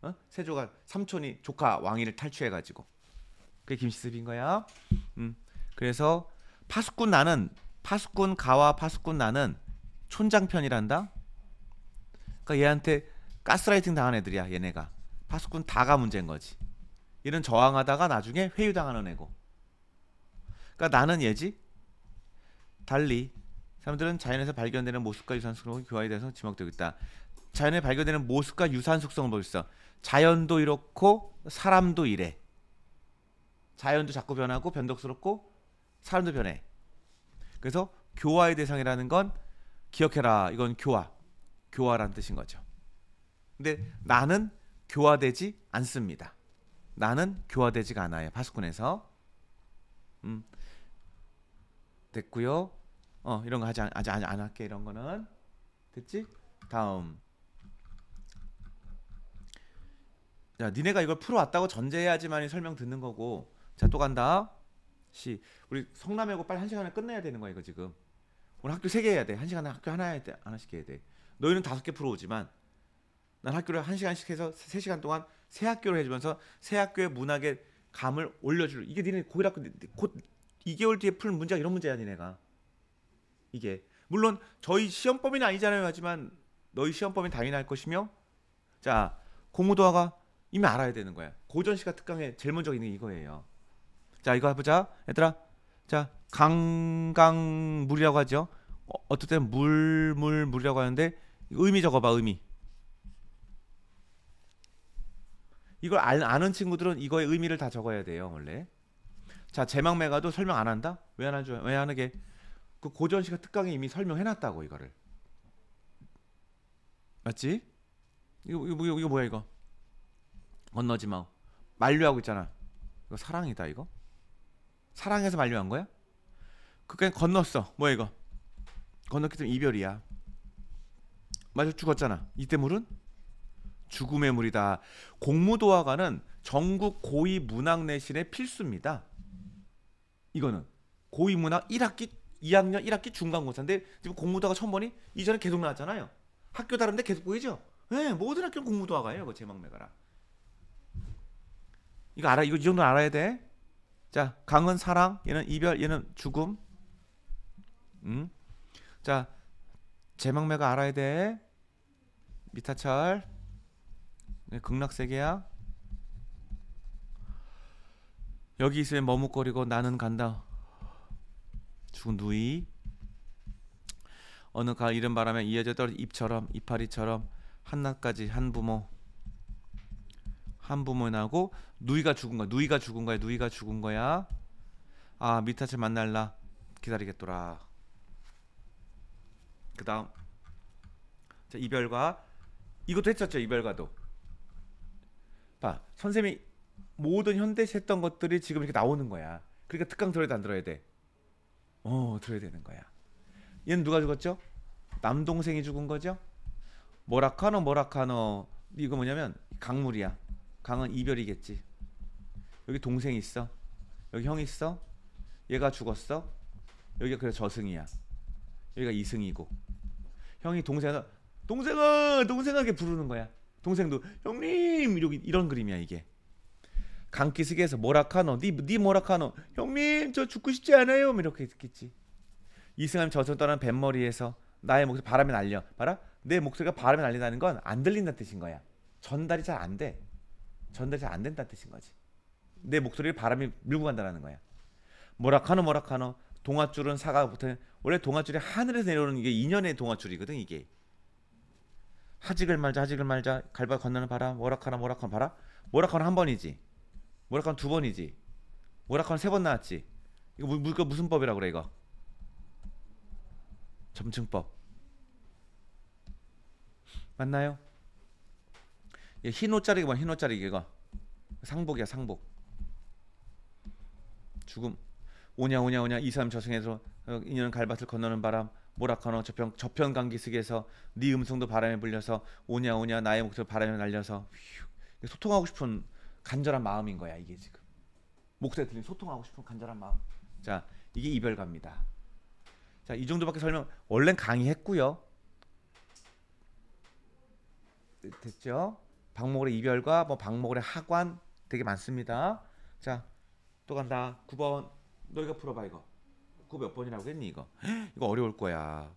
어? 세조가 삼촌이 조카 왕위를 탈취해가지고 그게 김시습인 거야 음. 그래서 파수꾼 나는 파수꾼 가와 파수꾼 나는 촌장편이란다 그러니까 얘한테 가스라이팅 당한 애들이야 얘네가 파수꾼 다가 문제인 거지 이는 저항하다가 나중에 회유당하는 애고. 그러니까 나는 얘지. 달리 사람들은 자연에서 발견되는 모습과 유산 속성의 교화에 대해서 지목되고 있다. 자연에 발견되는 모습과 유산 속성을 보고 있어. 자연도 이렇고 사람도 이래. 자연도 자꾸 변하고 변덕스럽고 사람도 변해. 그래서 교화의 대상이라는 건 기억해라. 이건 교화. 교화란 뜻인 거죠. 근데 나는 교화되지 않습니다. 나는 교화되지가 않아요. 파수꾼에서. 음. 됐고요. 어, 이런 거 하지 않, 아직 안 할게 이런 거는. 됐지? 다음. 자, 니네가 이걸 풀어왔다고 전제해야지만이 설명 듣는 거고. 자, 또 간다. 씨. 우리 성남여고 빨리 한 시간에 끝내야 되는 거야, 이거 지금. 오늘 학교 세 개 해야 돼. 한 시간에 학교 하나 해야 돼. 하나씩 해야 돼. 너희는 다섯 개 풀어오지만 난 학교를 한 시간씩 해서 세 시간 동안 새 학교를 해주면서 새 학교의 문학의 감을 올려줄 이게 니네 고일학교 곧 2개월 뒤에 풀 문제가 이런 문제야 니네가 이게 물론 저희 시험 범위는 아니잖아요 하지만 너희 시험법인 당연히 할 것이며 자 고무도화가 이미 알아야 되는 거야 고전시가 특강에 제일 먼저 있는 이거예요 자 이거 해보자 얘들아 자 강강물이라고 하죠 어, 어떨 때 물물 물이라고 하는데 의미 적어봐 의미 이걸 아는 친구들은 이거의 의미를 다 적어야 돼요 원래 자 제망매가도 설명 안 한다? 왜 안 하죠? 왜안 하게? 그 고전 씨가 특강에 이미 설명해놨다고 이거를 맞지? 이거 이거, 이거, 이거 뭐야 이거 건너지 마 만류하고 있잖아 이거 사랑이다 이거 사랑해서 만류한 거야? 그니까 건넜어 뭐야 이거 건넜기 때문에 이별이야 맞아 죽었잖아 이때 물은 죽음의 물이다. 공무도화가는 전국 고위 문학 내신의 필수입니다. 이거는 고위 문학 1학기 2학년 1학기 중간고사인데 지금 공무도화가 처음 보니 이전에 계속 나왔잖아요. 학교 다른데 계속 보이죠? 예, 네, 모든 학교 는 공무도화가예요. 이 제망매가라. 이거 알아. 이거 이 정도 알아야 돼. 자, 강은 사랑, 얘는 이별, 얘는 죽음. 음. 자, 제망매가 알아야 돼. 미타철. 네, 극락세 계야 여기 있으면 머뭇거리고 나는 간다 죽은 누이 어느 가을 이른 바람에 이어져 떨어 잎처럼 이파리처럼 한낮까지 한 부모 한 부모 나고 누이가 죽은 거야 누이가 죽은 거야 누이가 죽은 거야 아 미타체 만날라 기다리겠더라 그 다음 이별과 이것도 했었죠 이별과도 봐 선생님이 모든 현대시 했던 것들이 지금 이렇게 나오는 거야 그러니까 특강 들어야 돼안 들어야 돼? 어 들어야 되는 거야 얘는 누가 죽었죠? 남동생이 죽은 거죠? 뭐라카노 뭐라카노 이거 뭐냐면 강물이야 강은 이별이겠지 여기 동생 있어 여기 형 있어 얘가 죽었어 여기가 그래 저승이야 여기가 이승이고 형이 동생 동생아 동생에게 부르는 거야 동생도 형님 이러 이런 그림이야 이게. 강기숙에서 모라카노 니, 니 모라카노 형님 저 죽고 싶지 않아요 뭐 이렇게 듣겠지 이승함 저승 떠난 뱃머리에서 나의 목소리 바람에 날려 봐라 내 목소리가 바람에 날린다는 건 안 들린다는 뜻인 거야 전달이 잘 안돼 전달이 잘 안 된다는 뜻인 거지 내 목소리를 바람이 밀고 간다는 라 거야 모라카노 모라카노 동아줄은 사과 못해 원래 동아줄이 하늘에서 내려오는 게 인연의 동아줄이거든 이게 하직을 말자 하직을 말자 갈바 건너는 바람 오락하나 라카한 바람 오라카나한 번이지 오라카나두 번이지 오라카나세 번 나왔지 이거 무, 무, 무슨 법이라 그래 이거 점층법 맞나요? 흰 옷자리기 뭐흰 옷자리기 이거 상복이야 상복 죽음 오냐 오냐 오냐 이 사람 저승에서 어, 인연은 갈밭을 건너는 바람 모라카노 저편 저편 강기석에서 네 음성도 바람에 불려서 오냐 오냐 나의 목소리 바람에 날려서 휴, 소통하고 싶은 간절한 마음인 거야 이게 지금 목소리 들린 소통하고 싶은 간절한 마음. 자 이게 이별가입니다. 자 이 정도밖에 설명 원래 강의했고요. 됐죠? 박목월의 이별과 뭐 박목월의 하관 되게 많습니다. 자 또 간다. 9번 너희가 풀어봐 이거. 그거 몇 번이라고 했니 이거? *gasps* 이거 어려울 거야.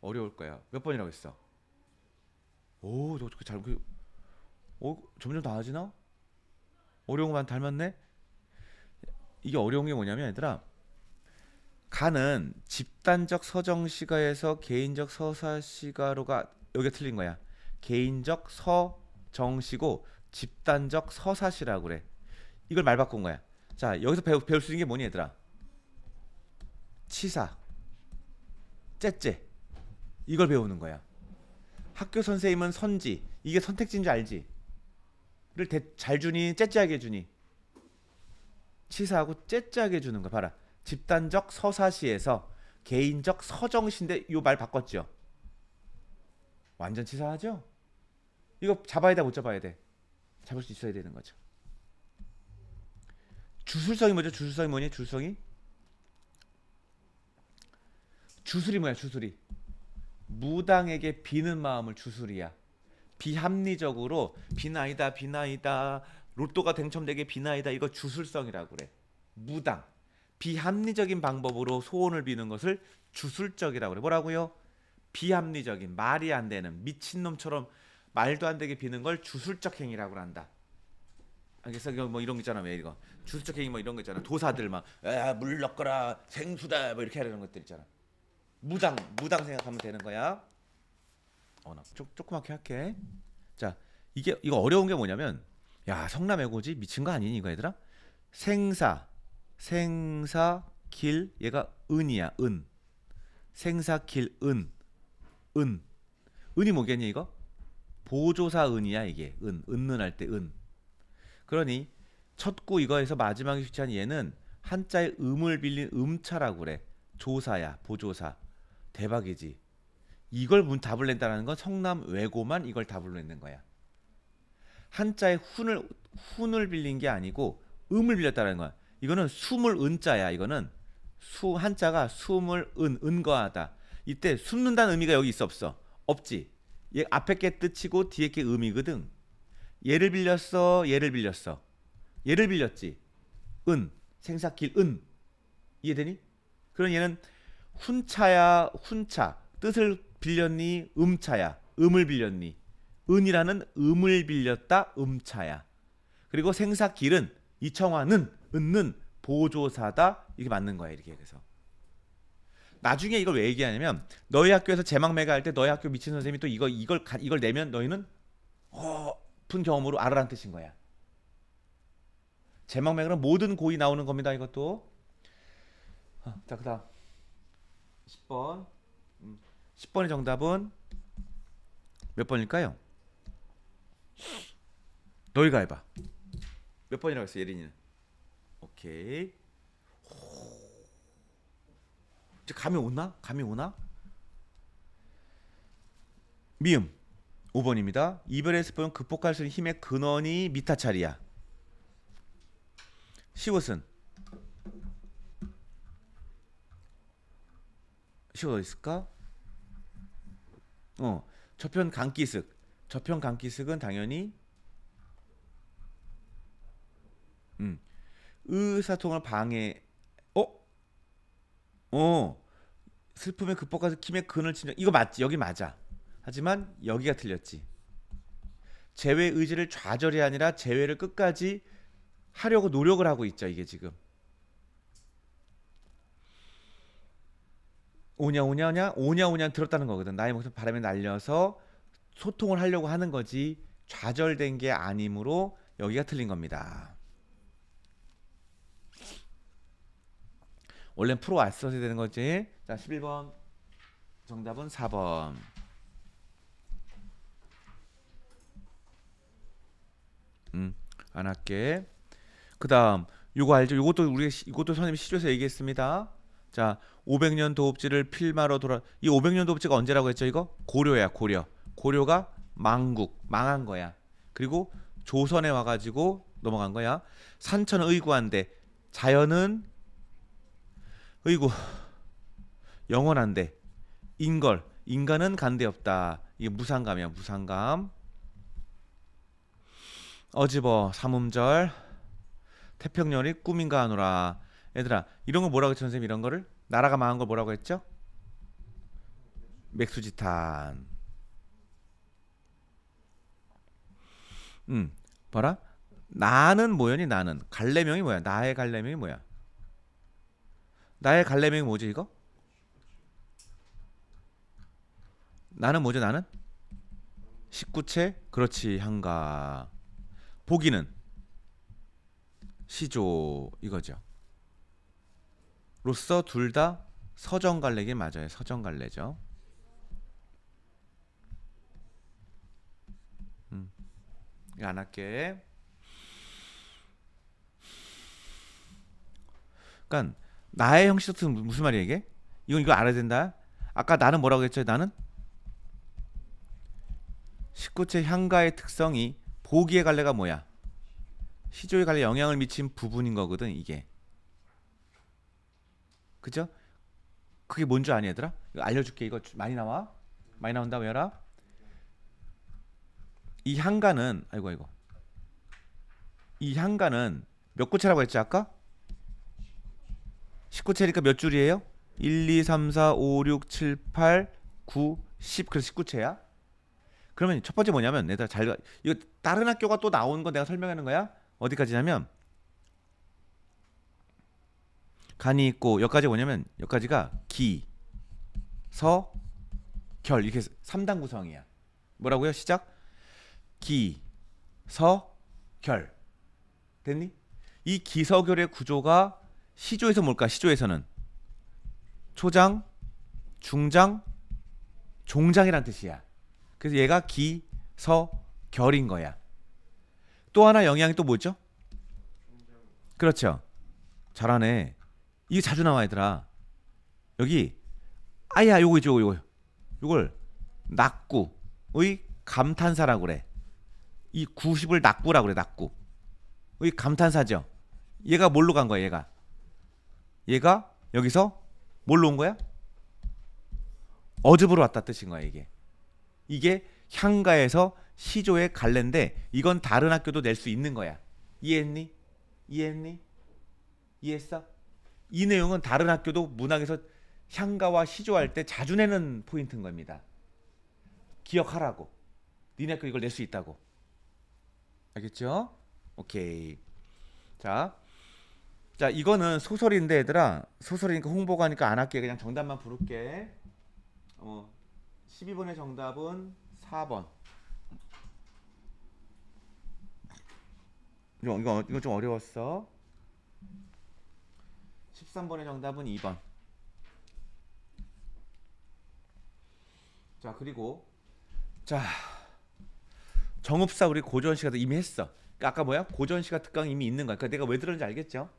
어려울 거야. 몇 번이라고 했어? 오, 저 어떻게 그 잘 그, 오, 어, 점점 나아지나? 어려운 거만 닮았네. 이게 어려운 게 뭐냐면 얘들아, 가는 집단적 서정 시가에서 개인적 서사 시가로가 여기가 틀린 거야. 개인적 서정시고 집단적 서사시라고 그래. 이걸 말 바꾼 거야. 자, 여기서 배우, 배울 수 있는 게 뭐니 얘들아? 치사, 째째 이걸 배우는 거야. 학교 선생님은 선지 이게 선택지인 줄 알지? 를잘 주니 째째하게 주니 치사하고 째째하게 주는 거 봐라. 집단적 서사시에서 개인적 서정신인데요 말 바꿨죠. 완전 치사하죠? 이거 잡아야 돼, 못 잡아야 돼? 잡을 수 있어야 되는 거죠. 주술성이 뭐죠? 주술성이 뭐니? 주술성이 주술이 뭐야 주술이 무당에게 비는 마음을 주술이야 비합리적으로 비나이다 비나이다 로또가 당첨되게 비나이다 이거 주술성이라고 그래 무당 비합리적인 방법으로 소원을 비는 것을 주술적이라고 그래 뭐라고요 비합리적인 말이 안 되는 미친놈처럼 말도 안 되게 비는 걸 주술적 행위라고 한다 알겠어? 뭐 이런 거 있잖아 왜 이거 주술적 행위 뭐 이런 거 있잖아 도사들 막물 넣거라 생수다 뭐 이렇게 하려는 것들 있잖아 무당 무당 생각하면 되는 거야. 어나 조그맣게 할게. 자 이게 이거 어려운 게 뭐냐면 야 성남 애고지 미친 거 아니니 이거 얘들아? 생사 생사 길 얘가 은이야 은 생사 길 은 은 은. 이 뭐겠니 이거? 보조사 은이야 이게 은 은는 할 때 은. 그러니 첫 구 이거에서 마지막에 휴치한 얘는 한자의 음을 빌린 음차라고 그래. 조사야 보조사 대박이지. 이걸 문 답을 낸다는 건 성남 외고만 이걸 답을 냈는 거야. 한자에 훈을 훈을 빌린 게 아니고 음을 빌렸다는 거야. 이거는 숨을 은자야. 이거는 수 한자가 숨을 은 은거하다. 이때 숨는다는 의미가 여기 있어 없어? 없지. 얘 앞에 게 뜻이고 뒤에 게의미거든 얘를 빌렸어. 얘를 빌렸어. 얘를 빌렸지. 은 생사길 은 이해되니? 그럼 얘는 훈차야 훈차 뜻을 빌렸니 음차야 음을 빌렸니 은이라는 음을 빌렸다 음차야 그리고 생사길은 이청화는 은는 보조사다 이게 맞는 거야 이렇게 그래서 나중에 이걸 왜 얘기하냐면 너희 학교에서 재망매가 할 때 너희 학교 미친 선생님이 또 이거 이걸 이걸 내면 너희는 어픈 경험으로 알아란 뜻인 거야 재망매는 가 모든 고이 나오는 겁니다 이것도 어, 자 그다음 10번. 음. 10번의 정답은 몇 번일까요? 너희가 해봐. 몇 번이라고 했어 예린이는? 오케이. 이제 감이 오나? 감이 오나? 미음 5번입니다. 이별의 스푼은 극복할 수 있는 힘의 근원이 미타찰이야. 시옷은 쉬워 있을까? 어 저편 강기습 저편 강기습은 당연히 음 의사통을 방해 어? 어 슬픔의 극복과 힘의 근을 침정 이거 맞지 여기 맞아 하지만 여기가 틀렸지 제외 의지를 좌절이 아니라 제외를 끝까지 하려고 노력을 하고 있죠 이게 지금 오냐 오냐 오냐 오냐 오냐 들었다는 거거든. 나의 목숨 바람에 날려서 소통을 하려고 하는 거지 좌절된 게 아니므로 여기가 틀린 겁니다. 원래 프로 왔어야 되는 거지. 자, 11번 정답은 4번. 음, 안 할게. 그다음 요거 알죠? 요것도 우리 이것도 선생님 이 시조에서 얘기했습니다. 자, 500년 도읍지를 필마로 돌아 이 500년 도읍지가 언제라고 했죠 이거 고려야 고려 고려가 망국 망한 거야 그리고 조선에 와가지고 넘어간 거야 산천 의구한데 자연은 의구 영원한데 인걸 인간은 간대 없다 이게 무상감이야 무상감 어지버 삼음절 태평년이 꿈인가 하노라 얘들아 이런 거 뭐라고 했죠 선생님 이런 거를 나라가 망한 걸 뭐라고 했죠? 맥수지탄. 음, 봐라. 나는 뭐였니? 나는 갈래명이 뭐야? 나의 갈래명이 뭐야? 나의 갈래명이 뭐지 이거? 나는 뭐죠? 나는 19채 그렇지 한가 보기는 시조 이거죠. 로서 둘 다 서정갈래긴 맞아요. 서정갈래죠. 음. 안 할게. 그러니까 나의 형식 같은 무슨 말이야 이게? 이건 이거 알아야 된다. 아까 나는 뭐라고 했죠? 나는 19채 향가의 특성이 보기의 갈래가 뭐야? 시조의 갈래 영향을 미친 부분인 거거든 이게. 그죠? 그게 뭔 줄 아니 얘들아? 알려줄게 이거 많이 나와 많이 나온다 외워라 이 향가는 아이고 아이고 이 향가는 몇 구체라고 했지 아까? 19채니까 몇 줄이에요? 1, 2, 3, 4, 5, 6, 7, 8, 9, 10 그래서 19채야 그러면 첫 번째 뭐냐면 얘들아 잘 이거 다른 학교가 또 나온 거 내가 설명하는 거야 어디까지냐면 간이 있고 여기까지 뭐냐면 여기까지가 기, 서, 결 이렇게 3단 구성이야. 뭐라고요? 시작. 기, 서, 결. 됐니? 이 기서결의 구조가 시조에서 뭘까? 시조에서는 초장, 중장, 종장이란 뜻이야. 그래서 얘가 기, 서, 결인 거야. 또 하나 영향이 또 뭐죠? 그렇죠. 잘하네. 이게 자주 나와 얘들아. 여기 아야 요거 있죠 요거 요걸 낙구의 감탄사라고 그래. 이 90을 낙구라고 그래 낙구. 이 감탄사죠. 얘가 뭘로 간 거야 얘가. 얘가 여기서 뭘로 온 거야? 어즙으로 왔다 뜻인 거야 이게. 이게 향가에서 시조의 갈래인데 이건 다른 학교도 낼 수 있는 거야. 이해했니? 이해했니? 이해했어? 이 내용은 다른 학교도 문학에서 향가와 시조할 때 자주 내는 포인트인 겁니다. 기억하라고. 니네 학교 이걸 낼 수 있다고. 알겠죠? 오케이. 자. 자, 이거는 소설인데 얘들아. 소설이니까 홍보가니까 안 할게. 그냥 정답만 부를게. 어. 12번의 정답은 4번. 이거 이거 좀 어려웠어. 13번의 정답은 2번 자 그리고 자 정읍사 우리 고전 씨가 이미 했어 그러니까 아까 뭐야 고전 씨가 특강 이미 있는 거야 그러니까 내가 왜 들었는지 알겠죠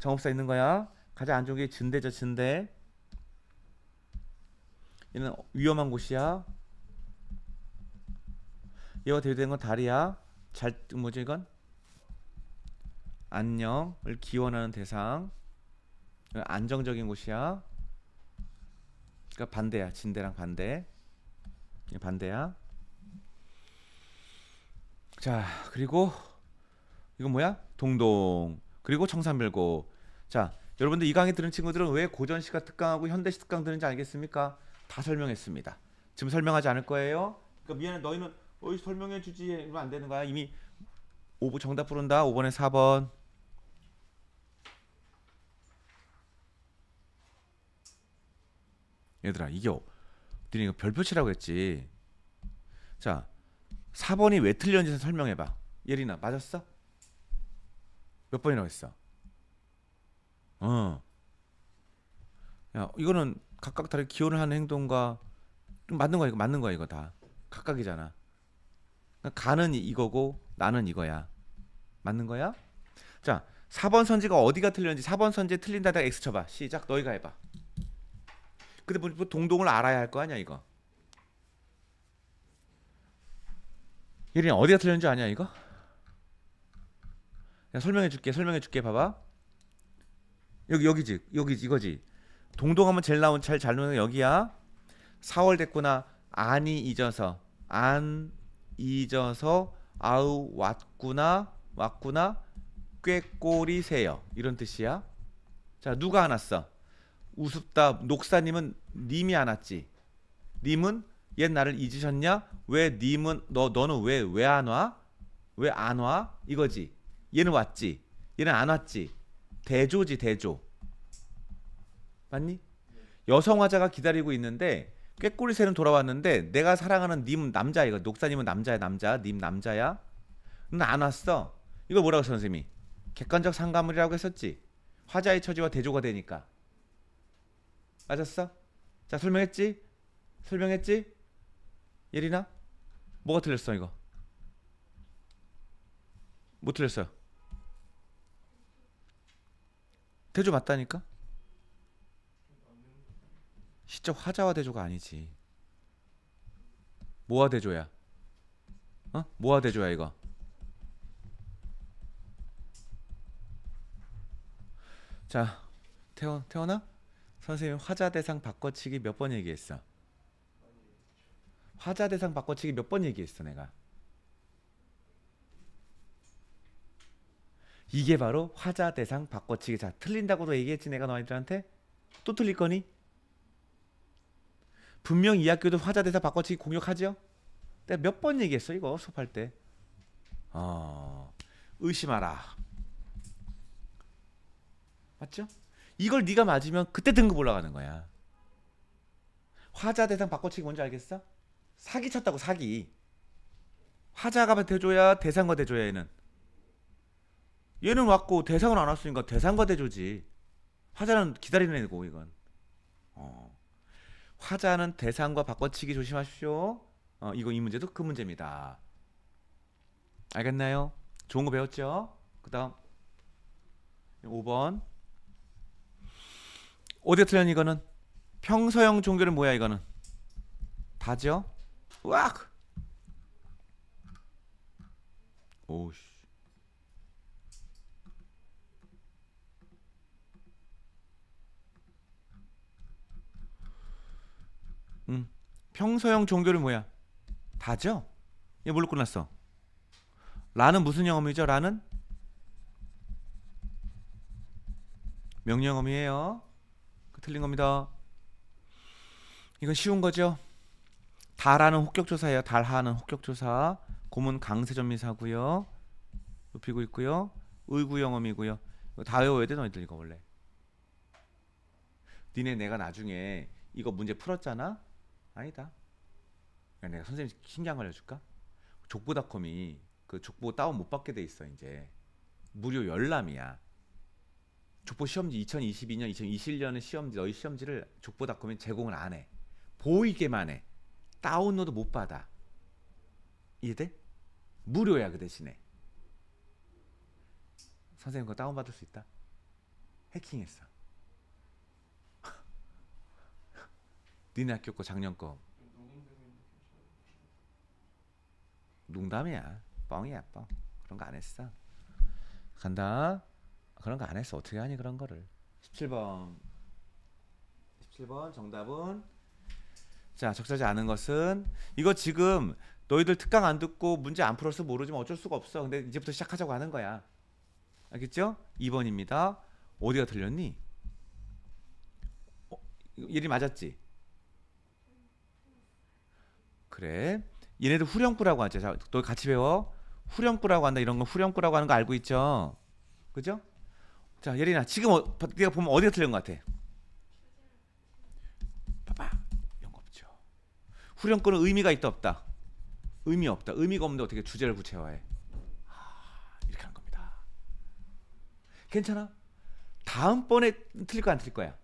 정읍사 있는 거야 가장 안 좋은 게 진대죠 진대 얘는 위험한 곳이야 얘와 대비되는 건 다리야 잘 뭐지 이건 안녕을 기원하는 대상 안정적인 곳이야. 그러니까 반대야. 진대랑 반대. 반대야. 자, 그리고 이거 뭐야? 동동. 그리고 청산별고. 자, 여러분들 이 강의 들은 친구들은 왜 고전시가 특강하고 현대시 특강 들은지 알겠습니까? 다 설명했습니다. 지금 설명하지 않을 거예요. 그러니까 미안해 너희는 어이 설명해 주지 이러안 되는 거야. 이미 5부 정답 부른다. 5번에 4번. 얘들아 이게 니네 별표치라고 했지 자 4번이 왜 틀렸는지 설명해봐 예린아 맞았어? 몇 번이라고 했어? 어. 야 이거는 각각 다르 기원을 하는 행동과 좀 맞는 거야 이거 맞는 거야 이거 다 각각이잖아 그러니까 가는 이거고 나는 이거야 맞는 거야? 자 4번 선지가 어디가 틀렸는지 4번 선지에 틀린다다가 X 쳐봐 시작 너희가 해봐 근데 뭐, 뭐 동동을 알아야 할 거 아니야 이거. 예린 어디가 틀렸는지 아냐 이거? 그 설명해 줄게 설명해 줄게 봐봐 여기 여기지 여기지 이거지 동동하면 제일 나온 잘잘 노는 여기야 4월 됐구나 안이 잊어서 안 잊어서 아우 왔구나 왔구나 꾀꼬리 세요 이런 뜻이야 자 누가 안왔어 우습다. 녹사님은 님이 안 왔지. 님은 옛날을 잊으셨냐? 왜 님은 너 너는 왜 왜 안 와? 왜 안 와? 이거지. 얘는 왔지. 얘는 안 왔지. 대조지 대조. 맞니? 여성화자가 기다리고 있는데 꾀꼬리 새는 돌아왔는데 내가 사랑하는 님남자이거 녹사님은 남자야 남자 님 남자야 는안 왔어 이거 뭐라고 선생님이 객관적 상감을이라고 했었지 화자의 처지와 대조가 되니까 맞았어? 자 설명했지? 설명했지? 예리나? 뭐가 틀렸어 이거? 뭐 틀렸어요 대조 맞다니까? 시적 화자와 대조가 아니지 뭐와 대조야 어? 뭐와 대조야 이거 자 태원 태원아 선생님 화자 대상 바꿔치기 몇 번 얘기했어? 화자 대상 바꿔치기 몇 번 얘기했어 내가? 이게 바로 화자 대상 바꿔치기 자 틀린다고도 얘기했지 내가 너희들한테? 또 틀릴 거니? 분명 이 학교도 화자 대상 바꿔치기 공격하죠? 내가 몇 번 얘기했어 이거 수업할 때 어, 의심하라 맞죠? 이걸 네가 맞으면 그때 등급 올라가는 거야. 화자 대상 바꿔치기 뭔지 알겠어? 사기 쳤다고 사기. 화자가 대줘야 대상과 대줘야 얘는. 얘는 왔고 대상은 안 왔으니까 대상과 대조지. 화자는 기다리는 애고 이건. 어. 화자는 대상과 바꿔치기 조심하십시오. 어, 이거 이 문제도 그 문제입니다. 알겠나요? 좋은 거 배웠죠? 그 다음 5번 어디가 틀렸니 이거는? 평서형 종교는 뭐야 이거는? 다죠? 우악! 오씨 음, 평서형 종교를 뭐야? 다죠? 얘 뭘로 끝났어? 라는 무슨 영어이죠? 라는 명령어이에요. 틀린 겁니다. 이건 쉬운 거죠. 달하는 혹격조사예요. 달하는 혹격조사. 고문 강세점미사고요. 높이고 있고요. 의구영음이고요. 다 외워야 돼 너희들 이거 원래. 니네 내가 나중에 이거 문제 풀었잖아? 아니다. 내가 선생님 신기한 걸 알려줄까? 족보닷컴이 그 족보 다운 못 받게 돼 있어 이제. 무료 열람이야. 족보 시험지 2022년, 2021년의 시험지 너희 시험지를 족보닷컴에 제공을 안 해. 보이게만 해. 다운로드 못 받아. 이해돼? 무료야 그 대신에. 선생님 그거 다운받을 수 있다? 해킹했어. *laughs* 니네 학교 거 작년 거. 농담이야. 뻥이야 뻥. 그런 거 안 했어. 간다. 아, 그런 거 안 했어. 어떻게 하니 그런 거를. 17번. 17번 정답은 자, 적절하지 않은 것은 이거 지금 너희들 특강 안 듣고 문제 안 풀어서 모르지만 어쩔 수가 없어. 근데 이제부터 시작하자고 하는 거야. 알겠죠? 2번입니다. 어디가 틀렸니? 어, 1이 맞았지? 그래. 얘네들 후렴구라고 하죠. 자, 너 같이 배워. 후렴구라고 한다. 이런 거 후렴구라고 하는 거 알고 있죠? 그죠? 자 예린아 지금 어, 네가 보면 어디가 틀린 것 같아? 봐봐 영겁죠. 후렴구는 의미가 있다 없다. 의미 없다. 의미가 없는데 어떻게 주제를 구체화해? 아, 이렇게 하는 겁니다. 괜찮아? 다음번에 틀릴 거 안 틀릴 거야?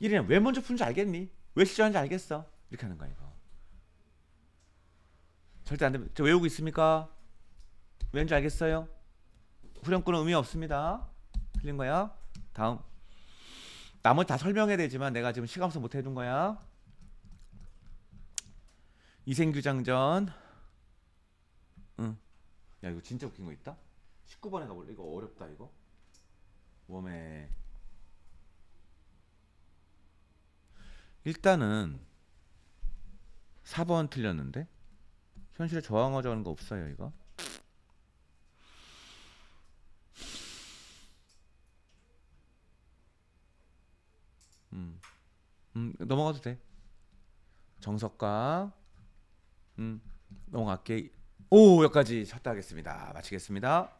예린아 왜 먼저 푸는지 알겠니? 왜 실수하는지 알겠어? 이렇게 하는 거야 이거. 절대 안 됩니다. 저 외우고 있습니까? 왠지 알겠어요? 후렴구는 의미 없습니다. 틀린 거야. 다음. 나머지 다 설명해야 되지만 내가 지금 시간 없어 못 해둔 거야. 이생규장전. 응. 야 이거 진짜 웃긴 거 있다. 19번에 가볼래? 이거 어렵다 이거. 웜에 일단은 4번 틀렸는데 현실에 저항하자는 거 없어요 이거. 음. 음, 넘어가도 돼. 정석과 음, 넘어갈게. 오, 여기까지 쳤다 하겠습니다. 마치겠습니다.